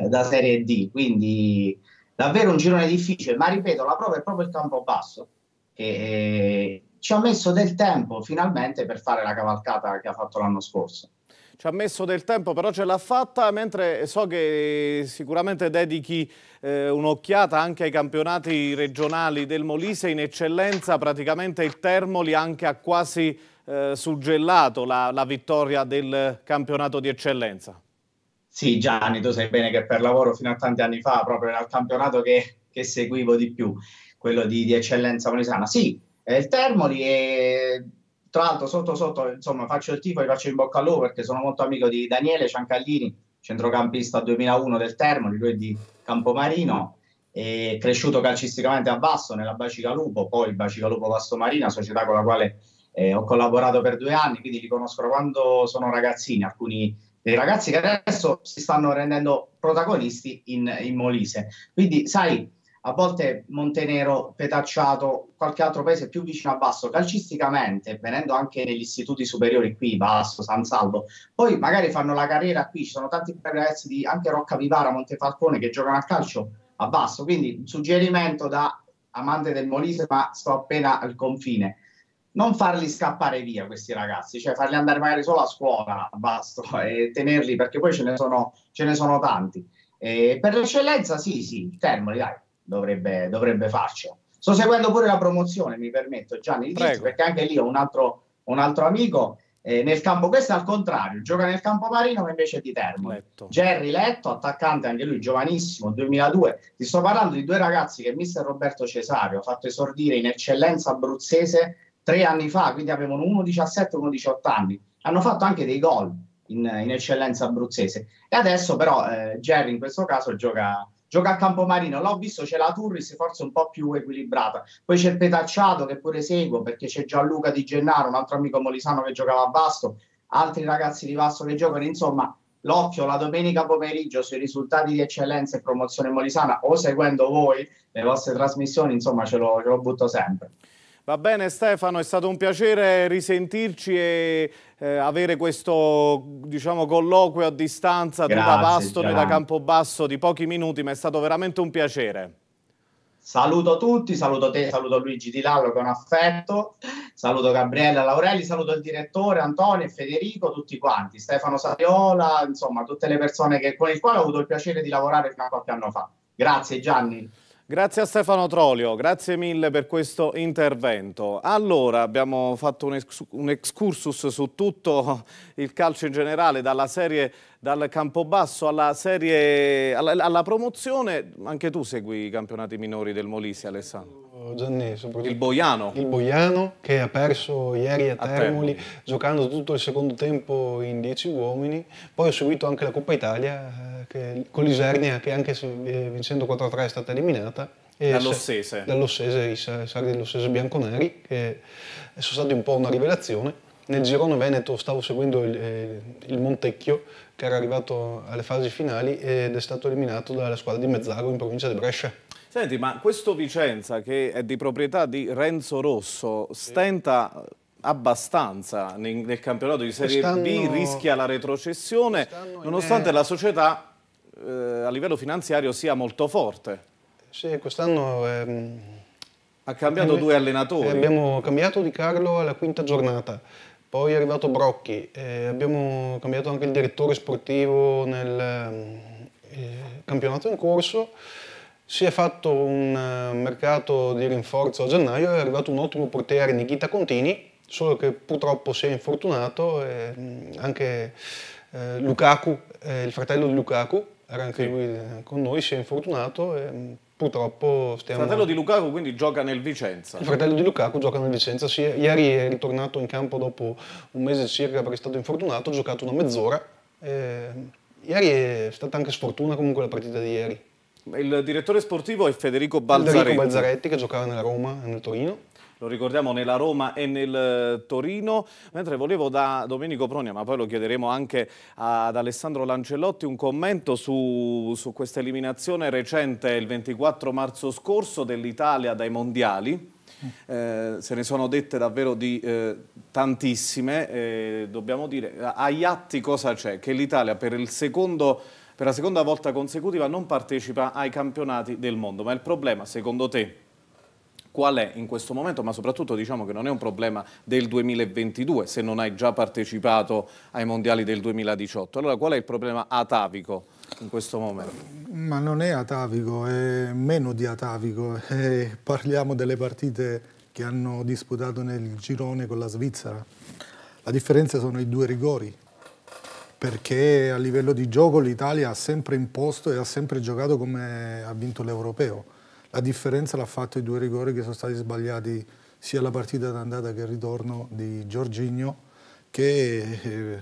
da, da, Serie D, quindi davvero un girone difficile, ma ripeto, la prova è proprio il campo basso, che eh, ci ha messo del tempo finalmente per fare la cavalcata che ha fatto l'anno scorso. Ci ha messo del tempo, però ce l'ha fatta, mentre so che sicuramente dedichi eh, un'occhiata anche ai campionati regionali del Molise, in eccellenza praticamente il Termoli anche ha quasi eh, suggellato la, la vittoria del campionato di eccellenza. Sì Gianni, tu sai bene che per lavoro fino a tanti anni fa proprio era il campionato che, che seguivo di più, quello di, di eccellenza molisana. Sì, il Termoli è tra l'altro, sotto sotto, insomma, faccio il tifo e faccio in bocca a lupo perché sono molto amico di Daniele Ciancallini, centrocampista 2001 del Termoli, lui è di Campomarino, è cresciuto calcisticamente a Basso nella Bacica Lupo, poi Bacica Lupo Vasto Marina, società con la quale eh, ho collaborato per due anni, quindi li conosco quando sono ragazzini, alcuni dei ragazzi che adesso si stanno rendendo protagonisti in, in Molise. Quindi, sai, a volte Montenero petacciato qualche altro paese più vicino a Basso calcisticamente, venendo anche negli istituti superiori qui, Basso, San Salvo. Poi magari fanno la carriera qui, ci sono tanti ragazzi di anche Rocca Vivara, Montefalcone che giocano a calcio a Basso, quindi un suggerimento da amante del Molise, ma sto appena al confine. Non farli scappare via questi ragazzi, cioè farli andare magari solo a scuola, Basso e tenerli perché poi ce ne sono, ce ne sono tanti. E eh, per l'eccellenza, sì, sì, Termoli, dai, dovrebbe, dovrebbe farcela. Sto seguendo pure la promozione, mi permetto, Gianni, dici, perché anche lì ho un altro, un altro amico eh, nel campo, questo è al contrario, gioca nel campo marino ma invece di Termo. Letto. Jerry Letto, attaccante anche lui, giovanissimo, 2002. Ti sto parlando di due ragazzi che mister Roberto Cesario ha fatto esordire in eccellenza abruzzese tre anni fa, quindi avevano uno 17 e uno 18 anni. Hanno fatto anche dei gol in, in eccellenza abruzzese. E adesso però eh, Jerry in questo caso gioca Gioca a Campomarino, l'ho visto, c'è la Turris forse un po' più equilibrata. Poi c'è il Petacciato che pure seguo perché c'è Gianluca Di Gennaro, un altro amico molisano che giocava a Basto, altri ragazzi di Vasto che giocano, insomma l'occhio la domenica pomeriggio sui risultati di eccellenza e promozione molisana o seguendo voi le vostre trasmissioni, insomma ce lo, ce lo butto sempre. Va bene Stefano, è stato un piacere risentirci e eh, avere questo diciamo, colloquio a distanza grazie, da Bastone, da Campobasso di pochi minuti, ma è stato veramente un piacere. Saluto tutti, saluto te, saluto Luigi Di Lallo con affetto, saluto Gabriella Laurelli, saluto il direttore Antonio e Federico, tutti quanti, Stefano Saviola, insomma tutte le persone che, con le quali ho avuto il piacere di lavorare fino a qualche anno fa. Grazie Gianni. Grazie a Stefano Trolio, grazie mille per questo intervento. Allora, abbiamo fatto un, ex, un excursus su tutto il calcio in generale, dalla serie dal Campobasso alla, serie, alla, alla, promozione, anche tu segui i campionati minori del Molise, Alessandro. Oh, Gianni, soprattutto il Boiano. Il Boiano che ha perso ieri a Termoli, a giocando tutto il secondo tempo in 10 uomini, poi ho seguito anche la Coppa Italia eh, che, con l'Isernia che anche eh, vincendo 4-3 è stata eliminata. Dall'Ossese. Dall'Ossese, i sardi dell'Ossese bianconeri che sono stati un po' una rivelazione nel girone veneto stavo seguendo il, eh, il, Montecchio che era arrivato alle fasi finali ed è stato eliminato dalla squadra di Mezzago in provincia di Brescia. Senti, ma questo Vicenza, che è di proprietà di Renzo Rosso, stenta abbastanza nel, campionato di Serie B, rischia la retrocessione, nonostante è... la società eh, a livello finanziario sia molto forte. Sì, quest'anno è... Mm, ha cambiato due allenatori. abbiamo cambiato Di Carlo alla quinta giornata. Poi è arrivato Brocchi, eh, abbiamo cambiato anche il direttore sportivo nel eh, eh, campionato in corso. Si è fatto un eh, mercato di rinforzo a gennaio, è arrivato un ottimo portiere Nikita Contini, solo che purtroppo si è infortunato, e mm, anche eh, Lukaku, eh, il fratello di Lukaku, era anche sì. lui con noi, si è infortunato. Mm, purtroppo stiamo... Il fratello di Lukaku quindi gioca nel Vicenza. Il fratello di Lukaku gioca nel Vicenza, sì. Ieri è ritornato in campo dopo un mese circa perché è stato infortunato, ha giocato una mezz'ora. E... Eh, ieri è stata anche sfortuna comunque la partita di ieri. Il direttore sportivo è Federico Balzaretti. Federico Balzaretti che giocava nella Roma e nel Torino lo ricordiamo nella Roma e nel eh, Torino, mentre volevo da Domenico Pronia, ma poi lo chiederemo anche ad Alessandro Lancellotti, un commento su, su questa eliminazione recente il 24 marzo scorso dell'Italia dai mondiali. Eh, se ne sono dette davvero di eh, tantissime, eh, dobbiamo dire, agli atti cosa c'è? Che l'Italia per per la seconda volta consecutiva non partecipa ai campionati del mondo. Ma il problema, secondo te, qual è in questo momento, ma soprattutto diciamo che non è un problema del 2022 se non hai già partecipato ai mondiali del 2018. Allora qual è il problema atavico in questo momento? Ma non è atavico, è meno di atavico. Eh, parliamo delle partite che hanno disputato nel girone con la Svizzera. La differenza sono i due rigori, perché a livello di gioco l'Italia ha sempre imposto e ha sempre giocato come ha vinto l'Europeo. La differenza l'ha fatto i due rigori che sono stati sbagliati sia la partita d'andata che il ritorno di Giorginio, che eh,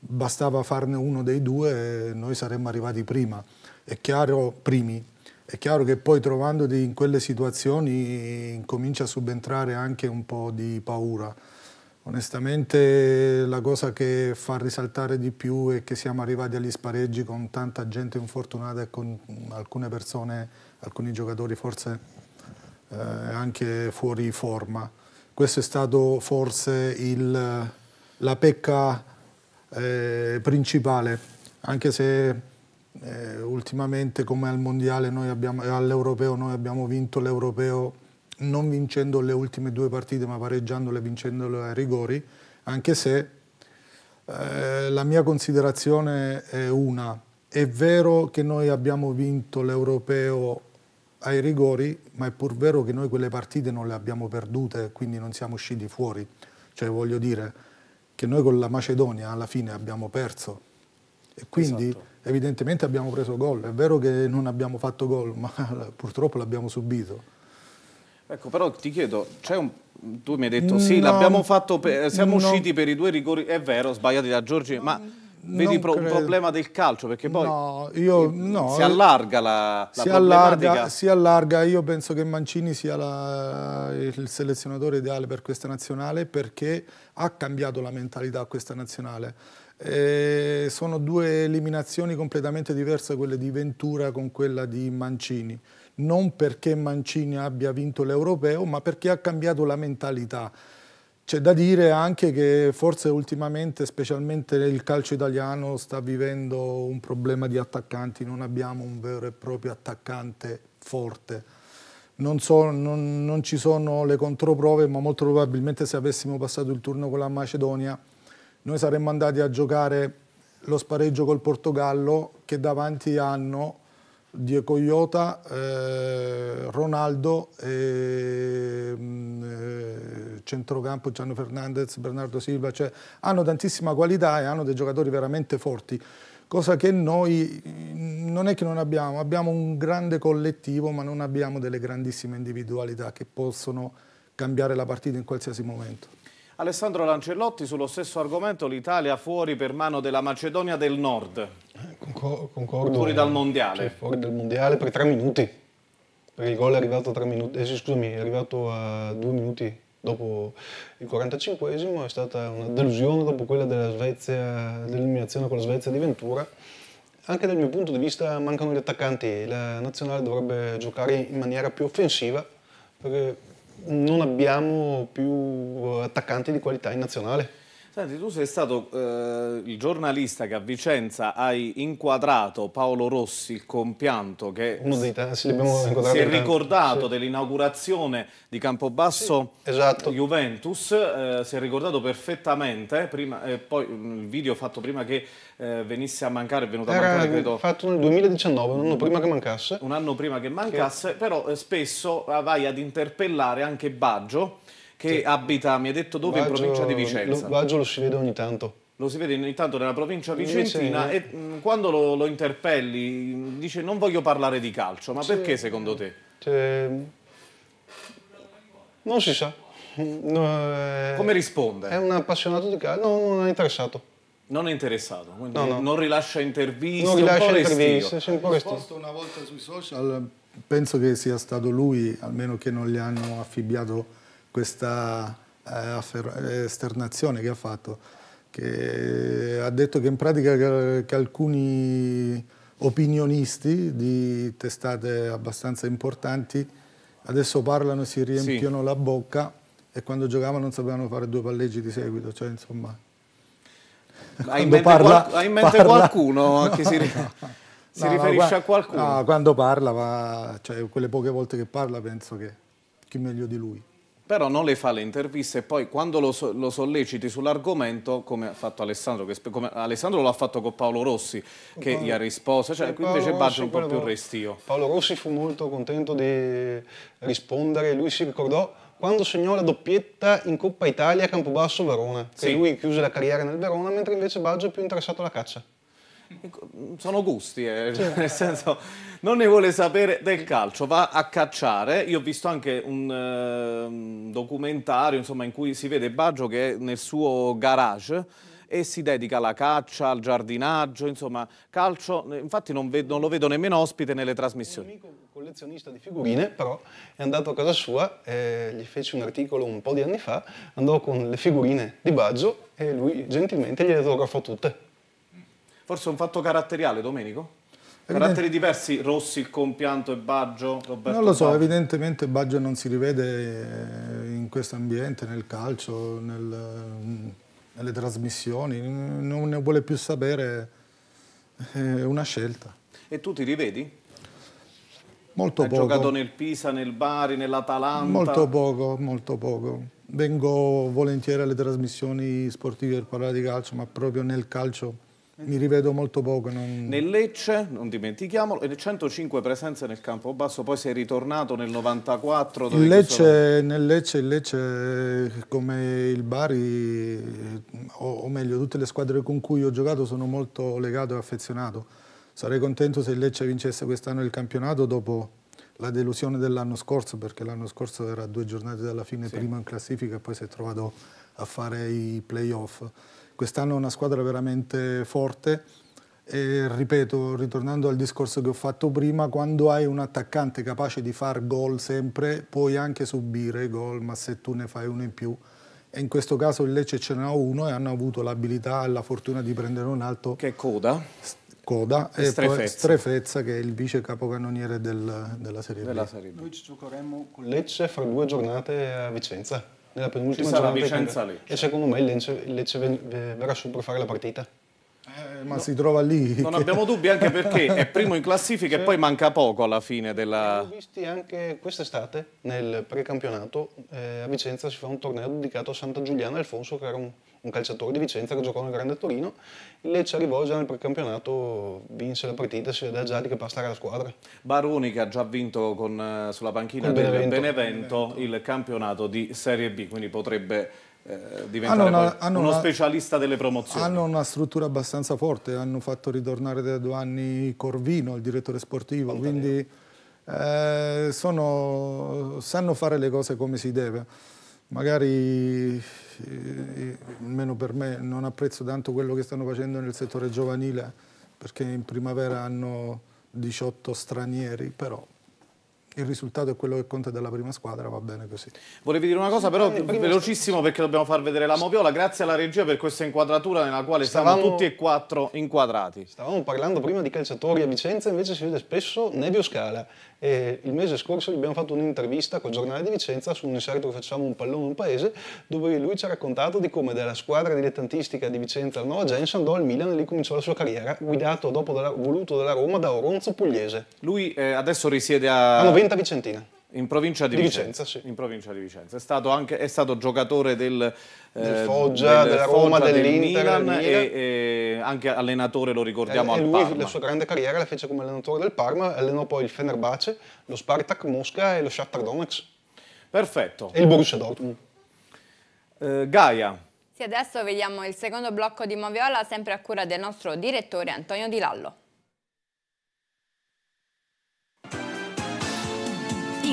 bastava farne uno dei due e noi saremmo arrivati prima. È chiaro, primi. È chiaro che poi trovandoti in quelle situazioni eh, comincia a subentrare anche un po' di paura. Onestamente la cosa che fa risaltare di più è che siamo arrivati agli spareggi con tanta gente infortunata e con alcune persone alcuni giocatori forse eh, anche fuori forma. Questo è stato forse il, la pecca eh, principale, anche se eh, ultimamente come al mondiale abbiamo, e eh, all'europeo noi abbiamo vinto l'europeo non vincendo le ultime due partite ma pareggiandole vincendole ai rigori, anche se eh, la mia considerazione è una. È vero che noi abbiamo vinto l'europeo ai rigori, ma è pur vero che noi quelle partite non le abbiamo perdute, quindi non siamo usciti fuori. Cioè voglio dire che noi con la Macedonia alla fine abbiamo perso e quindi esatto. evidentemente abbiamo preso gol. È vero che non abbiamo fatto gol, ma purtroppo l'abbiamo subito. Ecco, però ti chiedo, un... tu mi hai detto no, sì, l'abbiamo fatto, per... siamo no. usciti per i due rigori, è vero, sbagliati da Giorgi, no. ma Vedi pro, un problema del calcio perché poi no, io, no, si eh, allarga la, la si allarga, si allarga, io penso che Mancini sia la, il selezionatore ideale per questa nazionale perché ha cambiato la mentalità a questa nazionale. Eh, sono due eliminazioni completamente diverse quelle di Ventura con quella di Mancini non perché Mancini abbia vinto l'europeo ma perché ha cambiato la mentalità c'è da dire anche che forse ultimamente, specialmente il calcio italiano, sta vivendo un problema di attaccanti, non abbiamo un vero e proprio attaccante forte. Non, so, non, non ci sono le controprove, ma molto probabilmente se avessimo passato il turno con la Macedonia, noi saremmo andati a giocare lo spareggio col Portogallo che davanti hanno Diego Iota, eh, Ronaldo, mm, eh, centrocampo Gianno Fernandez, Bernardo Silva, cioè hanno tantissima qualità e hanno dei giocatori veramente forti, cosa che noi mm, non è che non abbiamo, abbiamo un grande collettivo ma non abbiamo delle grandissime individualità che possono cambiare la partita in qualsiasi momento. Alessandro Lancellotti, sullo stesso argomento l'Italia fuori per mano della Macedonia del Nord. concordo. Fuori dal Mondiale. Cioè, fuori dal Mondiale per tre minuti. Perché il gol è arrivato a, minuti, eh, scusami, è arrivato a eh, due minuti dopo il 45esimo. È stata una delusione dopo quella della Svezia, dell'eliminazione con la Svezia di Ventura. Anche dal mio punto di vista mancano gli attaccanti. La nazionale dovrebbe giocare in maniera più offensiva perché non abbiamo più eh, attaccanti di qualità in nazionale. Senti, tu sei stato eh, il giornalista che a Vicenza hai inquadrato Paolo Rossi, il compianto, che Uno dei tanti, si, si è ricordato sì. dell'inaugurazione di Campobasso sì, esatto. Juventus, eh, si è ricordato perfettamente, eh, prima, eh, poi mm, il video fatto prima che eh, venisse a mancare, è venuto a mancare credo... fatto nel 2019, un anno mm. prima che mancasse. Un anno prima che mancasse, sì. però eh, spesso ah, vai ad interpellare anche Baggio, che sì. abita, mi ha detto dove, Baggio, in provincia di Vicenza. Lo, Baggio lo si vede ogni tanto. Lo si vede ogni tanto nella provincia vicentina e mh, mm, quando lo, lo, interpelli dice non voglio parlare di calcio, ma perché secondo te? Cioè... Non si sa. No, è... Eh, Come risponde? È un appassionato di calcio, no, non è interessato. Non è interessato, quindi no, no. non rilascia interviste, non rilascia interviste, un po' restio. posto una volta sui social, penso che sia stato lui, almeno che non gli hanno affibbiato questa eh, eh, esternazione che ha fatto, che ha detto che in pratica che, alcuni opinionisti di testate abbastanza importanti adesso parlano e si riempiono sì. la bocca e quando giocavano non sapevano fare due palleggi di seguito, cioè insomma... Hai in mente, parla, qual hai in mente qualcuno no, che si, ri no, si no, riferisce a qualcuno? No, quando parla, va, cioè, quelle poche volte che parla penso che chi meglio di lui però non le fa le interviste e poi quando lo, lo solleciti sull'argomento, come ha fatto Alessandro, che, come Alessandro lo ha fatto con Paolo Rossi, che Paolo, gli ha risposto, cioè, qui invece Baggio è un po' più restio. Paolo Rossi fu molto contento di rispondere, lui si ricordò quando segnò la doppietta in Coppa Italia Campobasso-Verona, che lui chiuse la carriera nel Verona, mentre invece Baggio è più interessato alla caccia sono gusti, eh. cioè, nel senso non ne vuole sapere del calcio, va a cacciare. Io ho visto anche un, eh, documentario insomma, in cui si vede Baggio che è nel suo garage e si dedica alla caccia, al giardinaggio, insomma calcio, eh, infatti non, vedo, non lo vedo nemmeno ospite nelle trasmissioni. Un amico collezionista di figurine però è andato a casa sua, e gli fece un articolo un po' di anni fa, andò con le figurine di Baggio e lui gentilmente gliele autografò tutte. Forse un fatto caratteriale, Domenico? Caratteri diversi, Rossi, il compianto e Baggio? Roberto non lo so, Baggio. evidentemente Baggio non si rivede eh, in questo ambiente, nel calcio, nel, nelle trasmissioni, non ne vuole più sapere, eh, è una scelta. E tu ti rivedi? Molto Hai poco. Hai giocato nel Pisa, nel Bari, nell'Atalanta? Molto poco, molto poco. Vengo volentieri alle trasmissioni sportive per parlare di calcio, ma proprio nel calcio mi rivedo molto poco. Non... Nel Lecce, non dimentichiamolo, e 105 presenze nel campo basso, poi sei ritornato nel 94. Dove il Lecce, Nel Lecce, il Lecce, come il Bari, o, o, meglio tutte le squadre con cui ho giocato, sono molto legato e affezionato. Sarei contento se il Lecce vincesse quest'anno il campionato dopo la delusione dell'anno scorso, perché l'anno scorso era due giornate dalla fine, sì. prima in classifica e poi si è trovato a fare i playoff. Quest'anno è una squadra veramente forte e ripeto, ritornando al discorso che ho fatto prima, quando hai un attaccante capace di far gol sempre, puoi anche subire gol, ma se tu ne fai uno in più. E in questo caso il Lecce ce n'ha uno e hanno avuto l'abilità e la fortuna di prendere un altro. Che è Coda. Coda e, e Strefezza. Strefezza. che è il vice capocannoniere del, della, serie della Serie B. Noi ci giocheremo con Lecce fra due giornate a Vicenza nella penultima sarà Vicenza lì. E secondo me il Lecce, verrà su per fare la partita. Eh, ma no. si trova lì. Non che... abbiamo dubbi anche perché è primo in classifica e poi manca poco alla fine della... L'ho visti anche quest'estate nel precampionato, eh, a Vicenza si fa un torneo dedicato a Santa Giuliana Alfonso che era un un calciatore di Vicenza che giocò nel Grande Torino. Il Lecce arrivò già nel precampionato, vince la partita, si vedeva già di che pasta era la squadra. Baroni che ha già vinto con, eh, sulla panchina con del Benevento. Benevento, il campionato di Serie B, quindi potrebbe eh, diventare una, hanno uno una, specialista delle promozioni. Hanno una struttura abbastanza forte, hanno fatto ritornare da due anni Corvino, il direttore sportivo, Pantanero. quindi eh, sono, sanno fare le cose come si deve. Magari almeno per me, non apprezzo tanto quello che stanno facendo nel settore giovanile, perché in primavera hanno 18 stranieri, però il risultato è quello che conta della prima squadra, va bene così. Volevi dire una cosa però velocissimo perché dobbiamo far vedere la Moviola, grazie alla regia per questa inquadratura nella quale stavamo, siamo tutti e quattro inquadrati. Stavamo parlando prima di calciatori a Vicenza, invece si vede spesso Nevio Scala, eh, il mese scorso gli abbiamo fatto un'intervista col giornale di Vicenza su un inserto che facciamo un pallone un paese, dove lui ci ha raccontato di come dalla squadra dilettantistica di Vicenza al Nova Gens andò al Milan e lì cominciò la sua carriera, guidato dopo dalla, voluto dalla Roma da Oronzo Pugliese. Lui eh, adesso risiede a... A Noventa Vicentina. In provincia di, di Vicenza, Vicenza sì. in provincia di Vicenza. È stato, anche, è stato giocatore del, eh, del Foggia, del della Foggia, Roma, del Milan, E, e, anche allenatore, lo ricordiamo, eh, e, al lui, Parma. La sua grande carriera la fece come allenatore del Parma, allenò poi il Fenerbahce, lo Spartak Mosca e lo Shakhtar Donetsk. Perfetto. E il Borussia Dortmund. Uh, Gaia. Sì, adesso vediamo il secondo blocco di Moviola, sempre a cura del nostro direttore Antonio Di Lallo.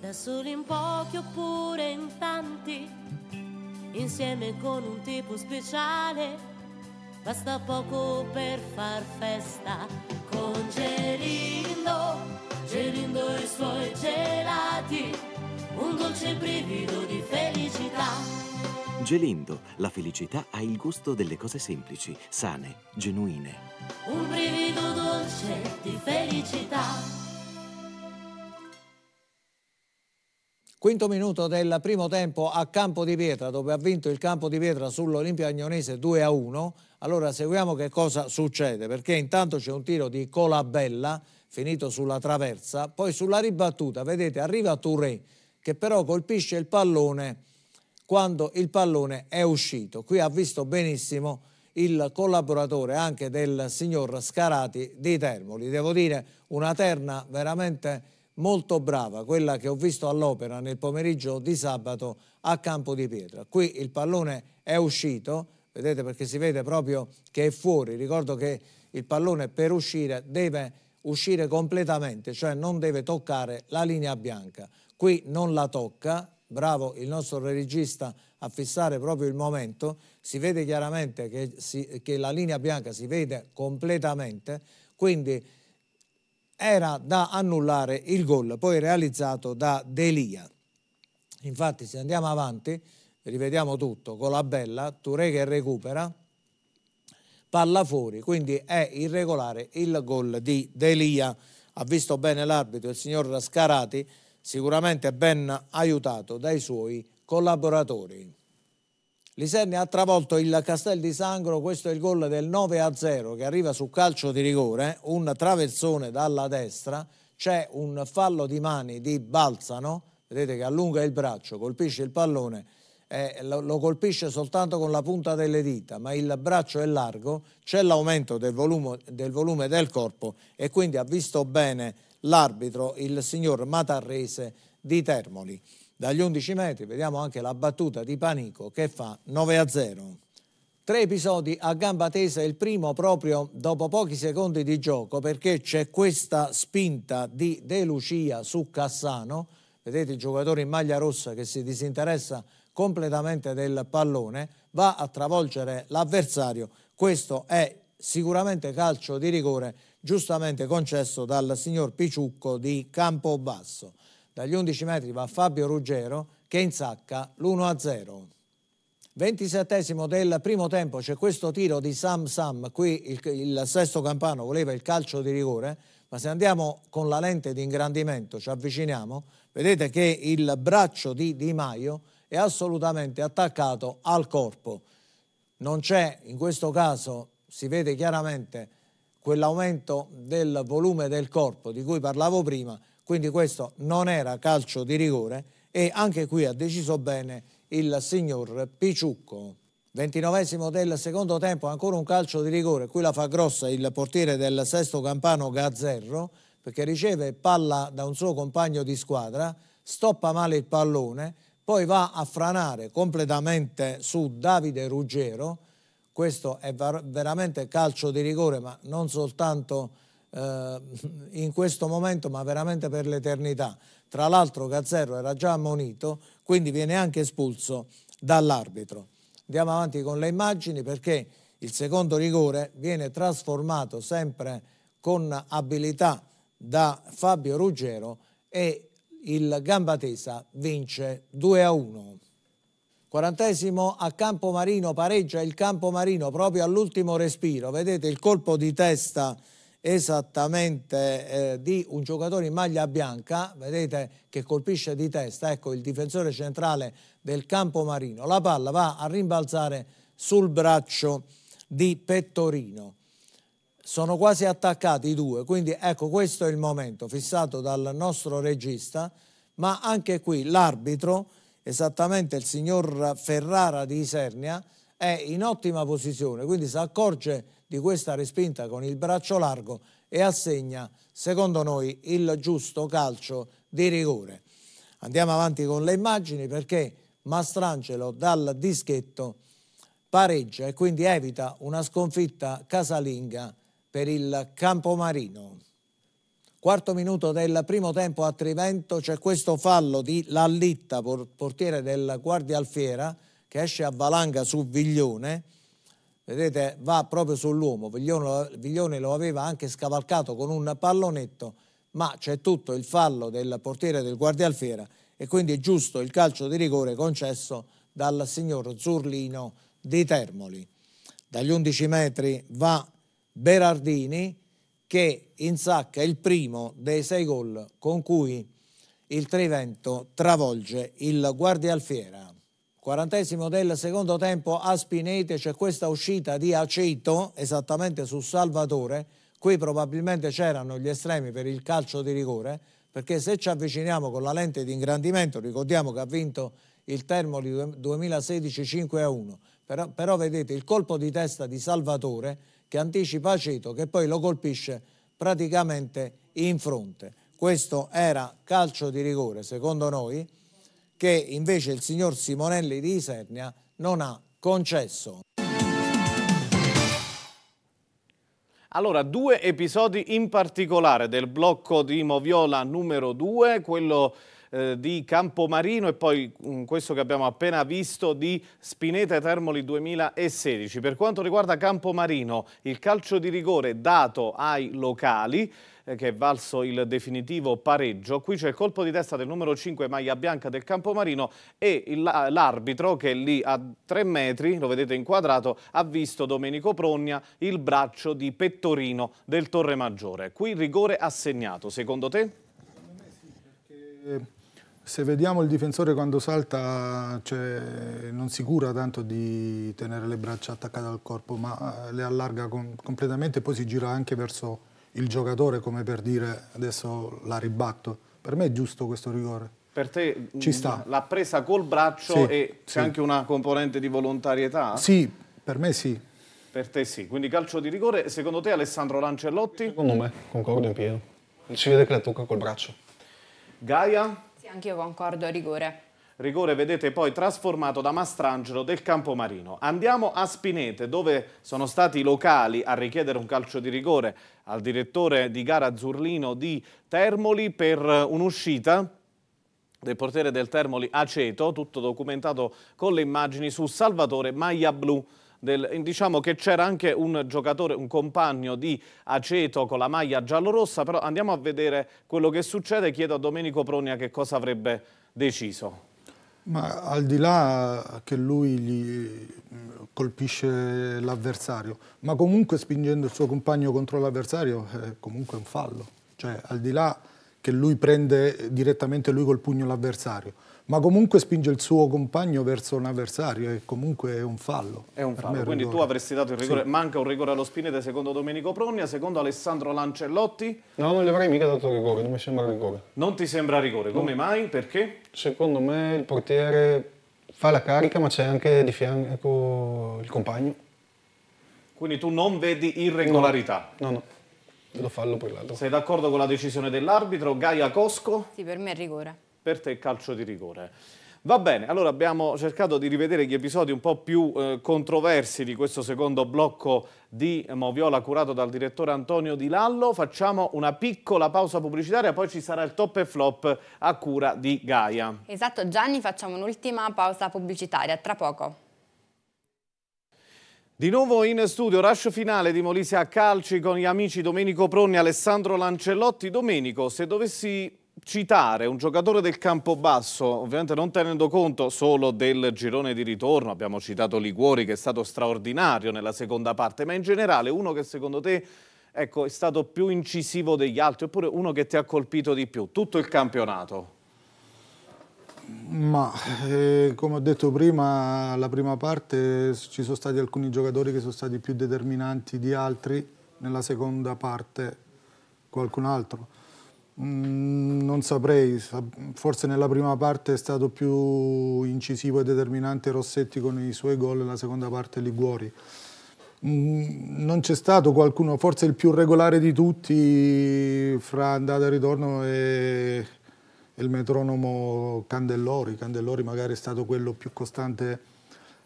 da soli in pochi oppure in tanti, insieme con un tipo speciale, basta poco per far festa. Con Gelindo, Gelindo e i suoi gelati, un dolce brivido di felicità. Gelindo, la felicità ha il gusto delle cose semplici, sane, genuine. Un brivido dolce di felicità. Quinto minuto del primo tempo a Campo di Pietra, dove ha vinto il Campo di Pietra sull'Olimpia Agnonese 2 a 1. Allora seguiamo che cosa succede, perché intanto c'è un tiro di Colabella, finito sulla traversa, poi sulla ribattuta, vedete, arriva Touré, che però colpisce il pallone quando il pallone è uscito. Qui ha visto benissimo il collaboratore anche del signor Scarati di Termoli. Devo dire, una terna veramente molto brava, quella che ho visto all'opera nel pomeriggio di sabato a Campo di Pietra. Qui il pallone è uscito, vedete perché si vede proprio che è fuori, ricordo che il pallone per uscire deve uscire completamente, cioè non deve toccare la linea bianca. Qui non la tocca, bravo il nostro regista a fissare proprio il momento, si vede chiaramente che, si, che la linea bianca si vede completamente, quindi era da annullare il gol poi realizzato da Delia. Infatti se andiamo avanti rivediamo tutto con la bella, Touré che recupera, palla fuori, quindi è irregolare il gol di Delia. Ha visto bene l'arbitro, il signor Scarati, sicuramente ben aiutato dai suoi collaboratori. Liserni ha travolto il Castel di Sangro, questo è il gol del 9 0 che arriva su calcio di rigore, un traversone dalla destra, c'è un fallo di mani di Balzano, vedete che allunga il braccio, colpisce il pallone, eh, lo, lo, colpisce soltanto con la punta delle dita, ma il braccio è largo, c'è l'aumento del, del volume del corpo e quindi ha visto bene l'arbitro, il signor Matarrese di Termoli. Dagli 11 metri vediamo anche la battuta di Panico che fa 9 a 0. Tre episodi a gamba tesa, il primo proprio dopo pochi secondi di gioco perché c'è questa spinta di De Lucia su Cassano, vedete il giocatore in maglia rossa che si disinteressa completamente del pallone, va a travolgere l'avversario, questo è sicuramente calcio di rigore giustamente concesso dal signor Picciucco di Campobasso. Dagli 11 metri va Fabio Ruggero che insacca l'1-0. 27 del primo tempo c'è questo tiro di Sam Sam, qui il, il sesto campano voleva il calcio di rigore, ma se andiamo con la lente di ingrandimento, ci avviciniamo, vedete che il braccio di Di Maio è assolutamente attaccato al corpo. Non c'è, in questo caso si vede chiaramente quell'aumento del volume del corpo di cui parlavo prima quindi questo non era calcio di rigore e anche qui ha deciso bene il signor Picciucco. Ventinovesimo del secondo tempo, ancora un calcio di rigore, qui la fa grossa il portiere del sesto campano Gazzerro perché riceve palla da un suo compagno di squadra, stoppa male il pallone, poi va a franare completamente su Davide Ruggero, questo è veramente calcio di rigore ma non soltanto eh, in questo momento, ma veramente per l'eternità. Tra l'altro Gazzerro era già ammonito, quindi viene anche espulso dall'arbitro. Andiamo avanti con le immagini perché il secondo rigore viene trasformato sempre con abilità da Fabio Ruggero e il Gambatesa vince 2 a 1. Quarantesimo a Campomarino, pareggia il Campomarino proprio all'ultimo respiro. Vedete il colpo di testa esattamente eh, di un giocatore in maglia bianca, vedete che colpisce di testa, ecco il difensore centrale del campo marino, la palla va a rimbalzare sul braccio di Pettorino. Sono quasi attaccati i due, quindi ecco questo è il momento fissato dal nostro regista, ma anche qui l'arbitro, esattamente il signor Ferrara di Isernia, è in ottima posizione, quindi si accorge di questa respinta con il braccio largo e assegna, secondo noi, il giusto calcio di rigore. Andiamo avanti con le immagini perché Mastrangelo dal dischetto pareggia e quindi evita una sconfitta casalinga per il Campomarino. Quarto minuto del primo tempo a Trivento c'è questo fallo di Lallitta, portiere del Guardia Alfiera, che esce a valanga su Viglione vedete, va proprio sull'uomo. Viglione, lo aveva anche scavalcato con un pallonetto, ma c'è tutto il fallo del portiere del guardialfiera e quindi è giusto il calcio di rigore concesso dal signor Zurlino di Termoli. Dagli 11 metri va Berardini che insacca il primo dei sei gol con cui il Trivento travolge il guardialfiera quarantesimo del secondo tempo a Spinete c'è questa uscita di Aceto esattamente su Salvatore qui probabilmente c'erano gli estremi per il calcio di rigore perché se ci avviciniamo con la lente di ingrandimento ricordiamo che ha vinto il Termoli 2016 5 a 1 però, però vedete il colpo di testa di Salvatore che anticipa Aceto che poi lo colpisce praticamente in fronte questo era calcio di rigore secondo noi che invece il signor Simonelli di Isernia non ha concesso. Allora, due episodi in particolare del blocco di Moviola numero 2, quello eh, di Campomarino e poi mm, questo che abbiamo appena visto di Spineta e Termoli 2016. Per quanto riguarda Campomarino, il calcio di rigore dato ai locali, eh, che è valso il definitivo pareggio. Qui c'è il colpo di testa del numero 5 maglia bianca del Campomarino e l'arbitro che è lì a 3 metri, lo vedete inquadrato, ha visto Domenico Progna il braccio di pettorino del Torre Maggiore. Qui rigore assegnato, secondo te? Secondo eh, me sì, se vediamo il difensore quando salta cioè, non si cura tanto di tenere le braccia attaccate al corpo ma eh, le allarga com completamente e poi si gira anche verso il giocatore come per dire adesso la ribatto. Per me è giusto questo rigore. Per te ci sta. l'ha presa col braccio sì, e c'è sì. anche una componente di volontarietà? Sì, per me sì. Per te sì, quindi calcio di rigore. Secondo te Alessandro Lancellotti? Secondo me, concordo in pieno. Si vede che la tocca col braccio. Gaia? Sì, anche io concordo, rigore rigore vedete poi trasformato da Mastrangelo del Campomarino. Andiamo a Spinete dove sono stati i locali a richiedere un calcio di rigore al direttore di gara Zurlino di Termoli per eh, un'uscita del portiere del Termoli Aceto, tutto documentato con le immagini su Salvatore Maglia Blu. Del, diciamo che c'era anche un giocatore, un compagno di Aceto con la maglia giallorossa, però andiamo a vedere quello che succede. Chiedo a Domenico Pronia che cosa avrebbe deciso. Ma al di là che lui gli colpisce l'avversario, ma comunque spingendo il suo compagno contro l'avversario è comunque un fallo. Cioè al di là che lui prende direttamente lui col pugno l'avversario, ma comunque spinge il suo compagno verso un avversario e comunque è un fallo. È un fallo, quindi rigore. tu avresti dato il rigore, sì. manca un rigore allo Spinete secondo Domenico Progna, secondo Alessandro Lancellotti? No, non gli avrei mica dato rigore, non mi sembra rigore. Non ti sembra rigore, come no. mai? Perché? Secondo me il portiere fa la carica ma c'è anche di fianco il compagno. Quindi tu non vedi irregolarità? no. no. no lo fallo per l'altro. Sei d'accordo con la decisione dell'arbitro? Gaia Cosco? Sì, per me è rigore per te calcio di rigore. Va bene, allora abbiamo cercato di rivedere gli episodi un po' più eh, controversi di questo secondo blocco di Moviola curato dal direttore Antonio Di Lallo. Facciamo una piccola pausa pubblicitaria, poi ci sarà il top e flop a cura di Gaia. Esatto, Gianni, facciamo un'ultima pausa pubblicitaria, tra poco. Di nuovo in studio, rush finale di Molise a calci con gli amici Domenico Pronni e Alessandro Lancellotti. Domenico, se dovessi citare un giocatore del campo basso, ovviamente non tenendo conto solo del girone di ritorno, abbiamo citato Liguori che è stato straordinario nella seconda parte, ma in generale uno che secondo te ecco, è stato più incisivo degli altri, oppure uno che ti ha colpito di più, tutto il campionato? Ma eh, come ho detto prima, la prima parte ci sono stati alcuni giocatori che sono stati più determinanti di altri, nella seconda parte qualcun altro. Mm, non saprei, forse nella prima parte è stato più incisivo e determinante Rossetti con i suoi gol, nella seconda parte Liguori. Mm, non c'è stato qualcuno, forse il più regolare di tutti fra andata e ritorno è, è il metronomo Candellori. Candellori magari è stato quello più costante,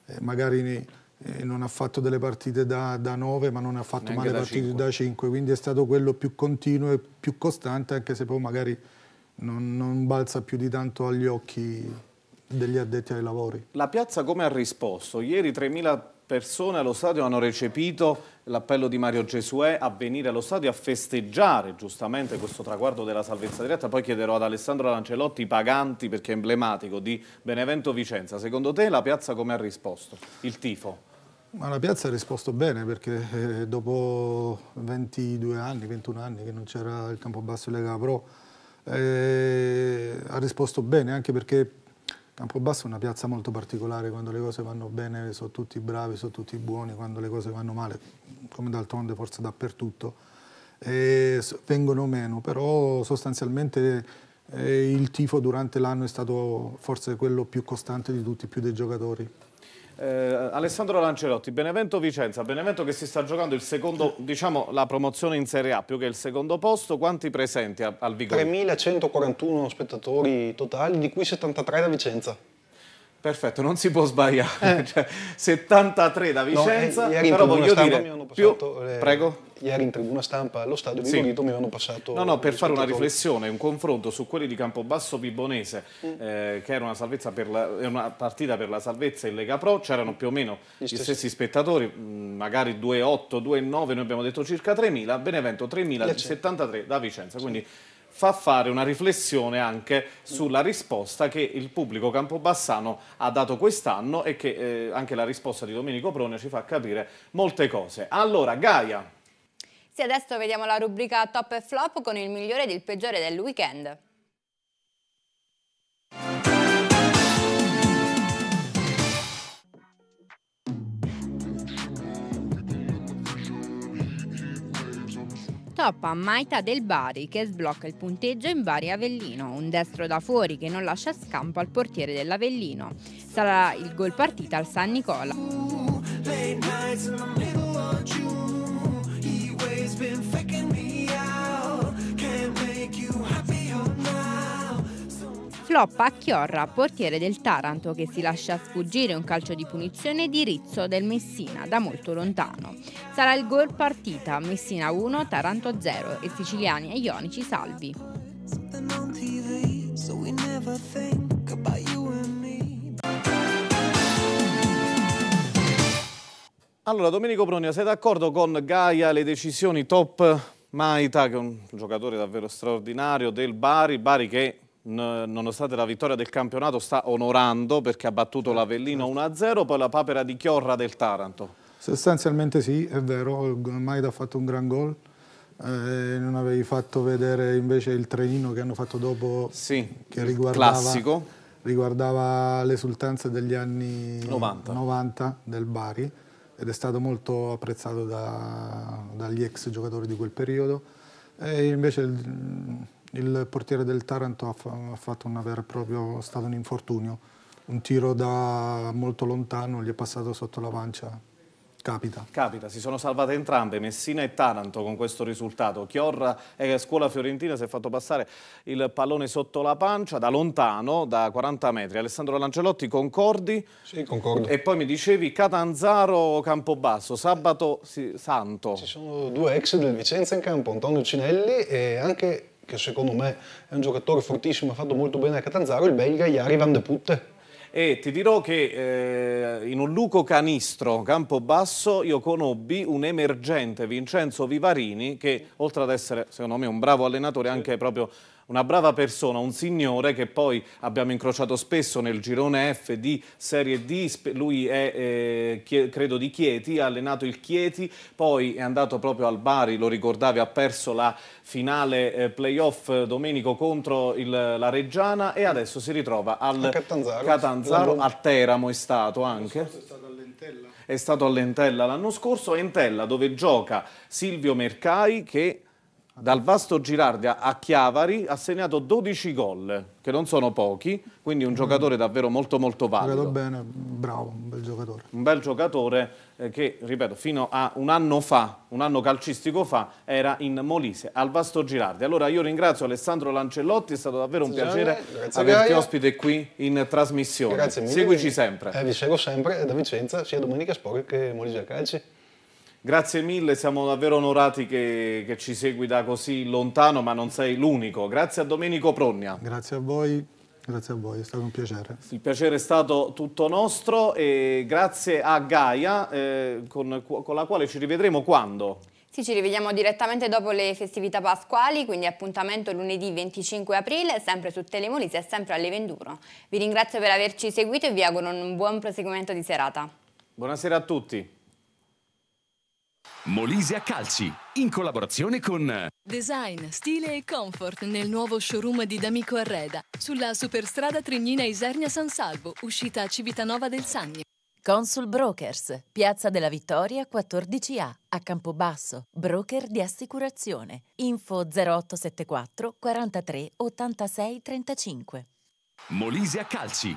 eh, magari nei, eh, non ha fatto delle partite da, da 9 ma non ha fatto Neanche male da partite 5. da 5 quindi è stato quello più continuo e più costante anche se poi magari non, non balza più di tanto agli occhi degli addetti ai lavori. La piazza come ha risposto? Ieri 3.000 persone allo stadio hanno recepito l'appello di Mario Gesuè a venire allo stadio a festeggiare giustamente questo traguardo della salvezza diretta. Poi chiederò ad Alessandro Lancelotti, paganti perché è emblematico, di Benevento Vicenza. Secondo te la piazza come ha risposto? Il tifo? Ma la piazza ha risposto bene perché eh, dopo 22 anni, 21 anni che non c'era il campo basso Campobasso Lega Pro, eh, ha risposto bene anche perché Campobasso è una piazza molto particolare, quando le cose vanno bene sono tutti bravi, sono tutti buoni, quando le cose vanno male, come d'altronde forse dappertutto, eh, vengono meno, però sostanzialmente eh, il tifo durante l'anno è stato forse quello più costante di tutti, più dei giocatori. Eh, Alessandro Lancelotti, Benevento Vicenza, Benevento che si sta giocando secondo, diciamo, la promozione in Serie A più che il secondo posto, quanti presenti al Vigore? 3.141 spettatori totali, di cui 73 da Vicenza. Perfetto, non si può sbagliare. Eh. Cioè, 73 da Vicenza, no, eh, però voglio dire... Più... Le... Eh, Prego? ieri in tribuna stampa allo stadio di sì. Gorito mi hanno passato... No, no, per fare una riflessione, un confronto su quelli di Campobasso Vibonese, mm. eh, che era una, salvezza per la, una, partita per la salvezza in Lega Pro, c'erano più o meno gli, gli stessi, spettatori, mm, magari 2,8, 2,9, noi abbiamo detto circa 3.000, Benevento 3.073 da Vicenza, sì. quindi fa fare una riflessione anche sulla risposta che il pubblico campobassano ha dato quest'anno e che eh, anche la risposta di Domenico Pronia ci fa capire molte cose. Allora, Gaia. Se adesso vediamo la rubrica top e flop con il migliore ed il peggiore del weekend. Top a Maita del Bari che sblocca il punteggio in Bari Avellino, un destro da fuori che non lascia scampo al portiere dell'Avellino. Sarà il gol partita al San Nicola. Flop a Chiorra, portiere del Taranto che si lascia sfuggire un calcio di punizione di Rizzo del Messina da molto lontano. Sarà il gol partita Messina 1, Taranto 0 e siciliani e ionici salvi. Allora Domenico Pronio, sei d'accordo con Gaia le decisioni top Maita, che è un giocatore davvero straordinario del Bari, Bari che nonostante la vittoria del campionato, sta onorando perché ha battuto certo, l'Avellino 1-0, certo. poi la papera di Chiorra del Taranto. Sostanzialmente sì, è vero, Maida ha fatto un gran gol. Eh, non avevi fatto vedere invece il trenino che hanno fatto dopo sì, che riguardava, riguardava l'esultanza degli anni 90. 90. del Bari ed è stato molto apprezzato da, dagli ex giocatori di quel periodo e invece il, il portiere del Taranto ha, fatto una vera e proprio, stato un infortunio. Un tiro da molto lontano gli è passato sotto la pancia. Capita. Capita, si sono salvate entrambe, Messina e Taranto con questo risultato. Chiorra e Scuola Fiorentina si è fatto passare il pallone sotto la pancia da lontano, da 40 metri. Alessandro Lancelotti, concordi? Sì, concordo. E poi mi dicevi Catanzaro o Campobasso, sabato sì, santo. Ci sono due ex del Vicenza in campo, Antonio Cinelli e anche che secondo me è un giocatore fortissimo, ha fatto molto bene a Catanzaro, il belga Jari Van de Putte. E ti dirò che eh, in un Luco Canistro, campo basso, io conobbi un emergente Vincenzo Vivarini che oltre ad essere secondo me un bravo allenatore anche proprio una brava persona, un signore che poi abbiamo incrociato spesso nel girone F di Serie D, lui è eh, credo di Chieti, ha allenato il Chieti, poi è andato proprio al Bari, lo ricordavi, ha perso la finale eh, playoff eh, domenico contro il, la Reggiana e adesso si ritrova al Catanzaro, Catanzaro a Teramo è stato anche. È stato è stato a l'anno scorso, Entella dove gioca Silvio Mercai che dal vasto Girardia a Chiavari ha segnato 12 gol, che non sono pochi, quindi un mm. giocatore davvero molto molto valido. Giocato bene, bravo, un bel giocatore. Un bel giocatore eh, che, ripeto, fino a un anno fa, un anno calcistico fa, era in Molise, al vasto Girardia. Allora io ringrazio Alessandro Lancellotti, è stato davvero un piacere averti ospite qui in trasmissione. Grazie mille. Seguici sempre. Eh, vi seguo sempre da Vicenza, sia Domenica Sport che Molise a Calci. Grazie mille, siamo davvero onorati che, che ci segui da così lontano, ma non sei l'unico. Grazie a Domenico Prognia. Grazie a voi. Grazie a voi, è stato un piacere. Il piacere è stato tutto nostro e grazie a Gaia eh, con, con la quale ci rivedremo quando? Sì, ci rivediamo direttamente dopo le festività pasquali, quindi appuntamento lunedì 25 aprile, sempre su Telemolise e sempre alle 21. Vi ringrazio per averci seguito e vi auguro un buon proseguimento di serata. Buonasera a tutti. Molise a Calci, in collaborazione con Design, stile e comfort nel nuovo showroom di D'Amico Arreda, sulla superstrada Trignina Isernia San Salvo, uscita a Civitanova del Sagni. Consul Brokers, Piazza della Vittoria 14A, a Campobasso, broker di assicurazione. Info 0874 43 86 35. Molise a Calci.